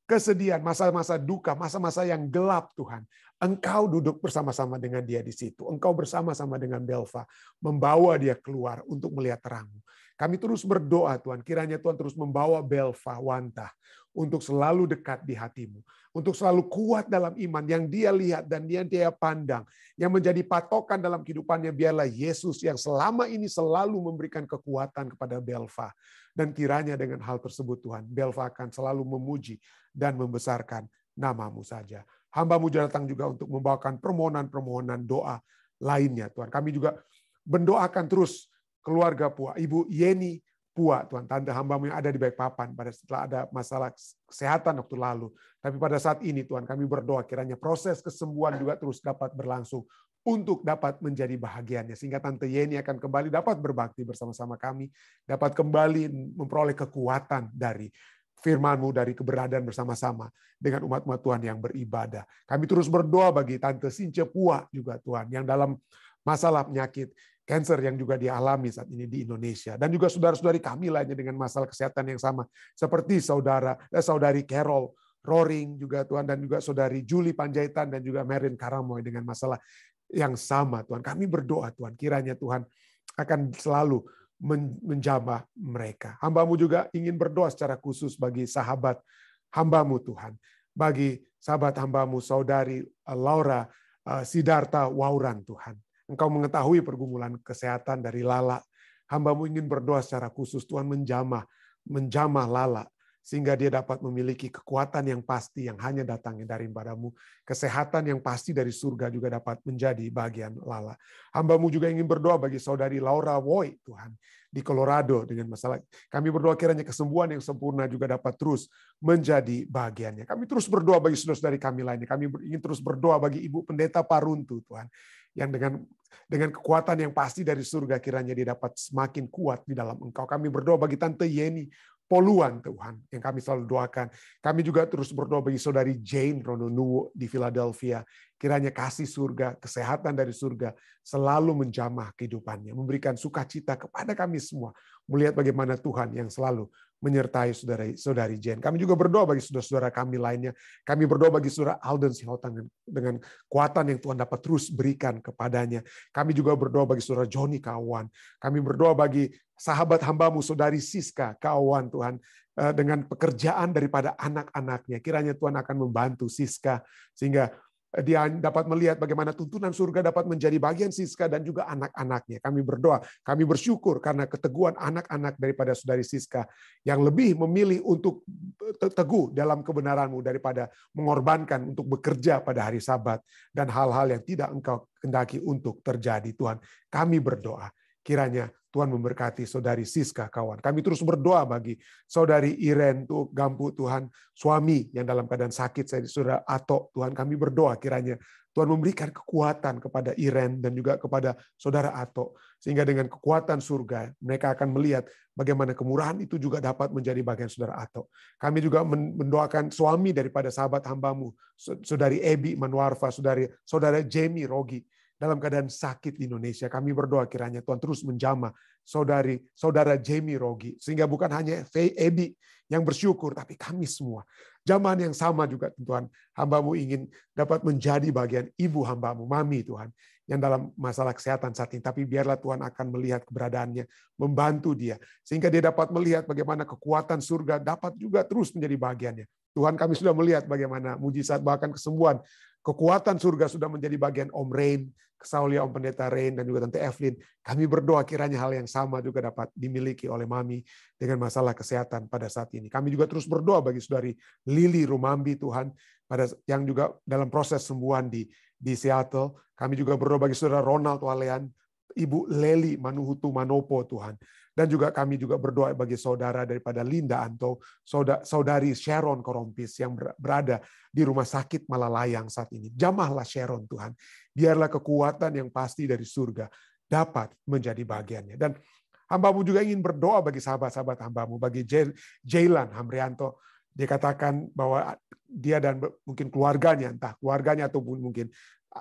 kesedihan, masa-masa duka, masa-masa yang gelap Tuhan. Engkau duduk bersama-sama dengan dia di situ. Engkau bersama-sama dengan Belva membawa dia keluar untuk melihat terangmu. Kami terus berdoa Tuhan, kiranya Tuhan terus membawa Belva, Wanta untuk selalu dekat di hatimu, untuk selalu kuat dalam iman yang dia lihat dan yang dia pandang, yang menjadi patokan dalam kehidupannya biarlah Yesus yang selama ini selalu memberikan kekuatan kepada Belva dan kiranya dengan hal tersebut Tuhan Belva akan selalu memuji dan membesarkan namamu saja. Hambamu datang juga untuk membawakan permohonan-permohonan doa lainnya Tuhan. Kami juga mendoakan terus keluarga Pua, Ibu Yeni, Papua, Tuhan, tanda hambamu yang ada di baik papan pada setelah ada masalah kesehatan waktu lalu. Tapi pada saat ini, Tuhan, kami berdoa kiranya proses kesembuhan juga terus dapat berlangsung untuk dapat menjadi bahagiannya. Sehingga Tante Yeni akan kembali dapat berbakti bersama-sama kami, dapat kembali memperoleh kekuatan dari firmanmu, dari keberadaan bersama-sama dengan umat-umat Tuhan yang beribadah. Kami terus berdoa bagi Tante Sinche Pua juga Tuhan, yang dalam masalah penyakit, cancer yang juga dialami saat ini di Indonesia dan juga saudara-saudari kami lainnya dengan masalah kesehatan yang sama seperti saudara eh, saudari Carol Roring juga Tuhan dan juga saudari Julie Panjaitan dan juga Merin Karamoy dengan masalah yang sama Tuhan kami berdoa Tuhan kiranya Tuhan akan selalu menjamah mereka hambamu juga ingin berdoa secara khusus bagi sahabat hambamu Tuhan bagi sahabat hambamu saudari eh, Laura eh, Sidarta Wauran Tuhan Engkau mengetahui pergumulan kesehatan dari Lala. Hambamu ingin berdoa secara khusus, Tuhan menjamah, menjamah Lala sehingga dia dapat memiliki kekuatan yang pasti yang hanya datangnya dari padamu. Kesehatan yang pasti dari surga juga dapat menjadi bagian Lala. Hambamu juga ingin berdoa bagi saudari Laura Woi, Tuhan, di Colorado dengan masalah. Kami berdoa kiranya kesembuhan yang sempurna juga dapat terus menjadi bagiannya. Kami terus berdoa bagi saudara dari kami lainnya. Kami ingin terus berdoa bagi Ibu Pendeta Paruntu, Tuhan, yang dengan dengan kekuatan yang pasti dari surga kiranya dia dapat semakin kuat di dalam engkau. Kami berdoa bagi Tante Yeni, poluan Tuhan yang kami selalu doakan. Kami juga terus berdoa bagi saudari Jane Rononuwo di Philadelphia. Kiranya kasih surga, kesehatan dari surga selalu menjamah kehidupannya, memberikan sukacita kepada kami semua melihat bagaimana Tuhan yang selalu menyertai saudari, saudari Jen. Kami juga berdoa bagi saudara-saudara kami lainnya. Kami berdoa bagi saudara Alden Sihotan dengan kekuatan yang Tuhan dapat terus berikan kepadanya. Kami juga berdoa bagi saudara Joni Kawan. Kami berdoa bagi sahabat hambamu, saudari Siska, kawan Tuhan eh, dengan pekerjaan daripada anak-anaknya. Kiranya Tuhan akan membantu Siska sehingga Eh, dia dapat melihat bagaimana tuntunan surga dapat menjadi bagian Siska dan juga anak-anaknya. Kami berdoa, kami bersyukur karena keteguhan anak-anak daripada saudari Siska yang lebih memilih untuk eh, teguh dalam kebenaranmu daripada mengorbankan untuk bekerja pada hari sabat dan hal-hal yang tidak engkau kendaki untuk terjadi. Tuhan, kami berdoa kiranya Tuhan memberkati saudari Siska kawan. Kami terus berdoa bagi saudari Iren, tuh Gampu Tuhan, suami yang dalam keadaan sakit, saya saudara Atok Tuhan kami berdoa kiranya Tuhan memberikan kekuatan kepada Iren dan juga kepada saudara Ato. Sehingga dengan kekuatan surga, mereka akan melihat bagaimana kemurahan itu juga dapat menjadi bagian saudara Ato. Kami juga mendoakan suami daripada sahabat hambamu, saudari Ebi Manwarfa, saudari, saudara Jamie Rogi, dalam keadaan sakit di Indonesia. Kami berdoa kiranya Tuhan terus menjamah saudari saudara Jamie Rogi sehingga bukan hanya Faye Edi yang bersyukur tapi kami semua. zaman yang sama juga Tuhan. Hambamu ingin dapat menjadi bagian ibu hambamu, mami Tuhan yang dalam masalah kesehatan saat ini. Tapi biarlah Tuhan akan melihat keberadaannya, membantu dia. Sehingga dia dapat melihat bagaimana kekuatan surga dapat juga terus menjadi bagiannya. Tuhan kami sudah melihat bagaimana mujizat bahkan kesembuhan. Kekuatan surga sudah menjadi bagian Om Rain, Kesaulia ya, Om Pendeta Rain, dan juga Tante Evelyn. Kami berdoa kiranya hal yang sama juga dapat dimiliki oleh Mami dengan masalah kesehatan pada saat ini. Kami juga terus berdoa bagi saudari Lili Rumambi Tuhan, pada yang juga dalam proses sembuhan di di Seattle. Kami juga berdoa bagi saudara Ronald Walean, Ibu Leli Manuhutu Manopo Tuhan. Dan juga kami juga berdoa bagi saudara daripada Linda Anto, saudari Sharon Korompis yang berada di rumah sakit Malalayang saat ini. Jamahlah Sharon Tuhan. Biarlah kekuatan yang pasti dari surga dapat menjadi bagiannya. Dan hambamu juga ingin berdoa bagi sahabat-sahabat hambamu, bagi Jailan Hamrianto. Dia katakan bahwa dia dan mungkin keluarganya, entah keluarganya ataupun mungkin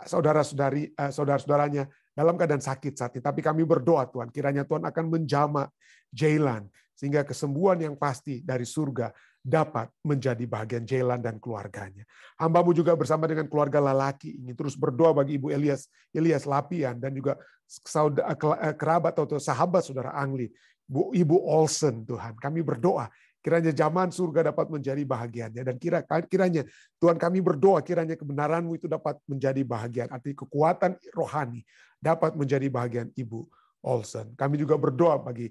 saudara-saudari, eh, saudara-saudaranya, saudara saudaranya dalam keadaan sakit saat ini. Tapi kami berdoa Tuhan, kiranya Tuhan akan menjama Jailan sehingga kesembuhan yang pasti dari surga dapat menjadi bagian Jailan dan keluarganya. Hambamu juga bersama dengan keluarga lelaki ingin terus berdoa bagi Ibu Elias, Elias Lapian dan juga eh, eh, kerabat atau sahabat saudara Angli, Bu Ibu Olsen Tuhan. Kami berdoa kiranya zaman surga dapat menjadi bahagiannya dan kira kiranya Tuhan kami berdoa kiranya kebenaranmu itu dapat menjadi bahagian arti kekuatan rohani dapat menjadi bagian Ibu Olsen. Kami juga berdoa bagi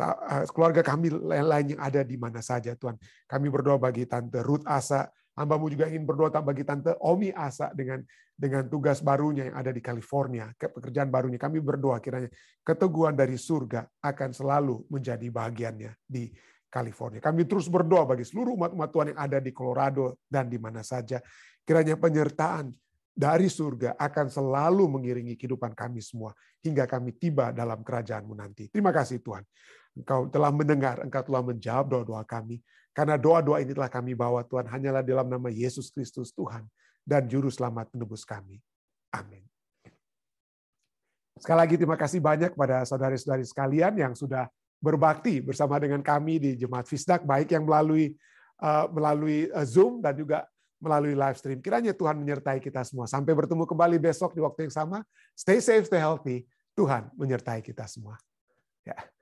eh, keluarga kami lain-lain yang ada di mana saja Tuhan. Kami berdoa bagi Tante Ruth Asa, hambamu juga ingin berdoa bagi Tante Omi Asa dengan dengan tugas barunya yang ada di California, pekerjaan barunya. Kami berdoa kiranya keteguhan dari surga akan selalu menjadi bagiannya di California. Kami terus berdoa bagi seluruh umat-umat Tuhan yang ada di Colorado dan di mana saja. Kiranya penyertaan dari surga akan selalu mengiringi kehidupan kami semua hingga kami tiba dalam kerajaanMu nanti. Terima kasih Tuhan. Engkau telah mendengar, Engkau telah menjawab doa-doa kami. Karena doa-doa ini telah kami bawa Tuhan hanyalah dalam nama Yesus Kristus Tuhan dan Juru Selamat penebus kami. Amin. Sekali lagi terima kasih banyak kepada saudari-saudari sekalian yang sudah berbakti bersama dengan kami di Jemaat Fisdak, baik yang melalui eh, melalui eh, Zoom dan juga melalui live stream. Kiranya Tuhan menyertai kita semua. Sampai bertemu kembali besok di waktu yang sama. Stay safe, stay healthy. Tuhan menyertai kita semua. Ya.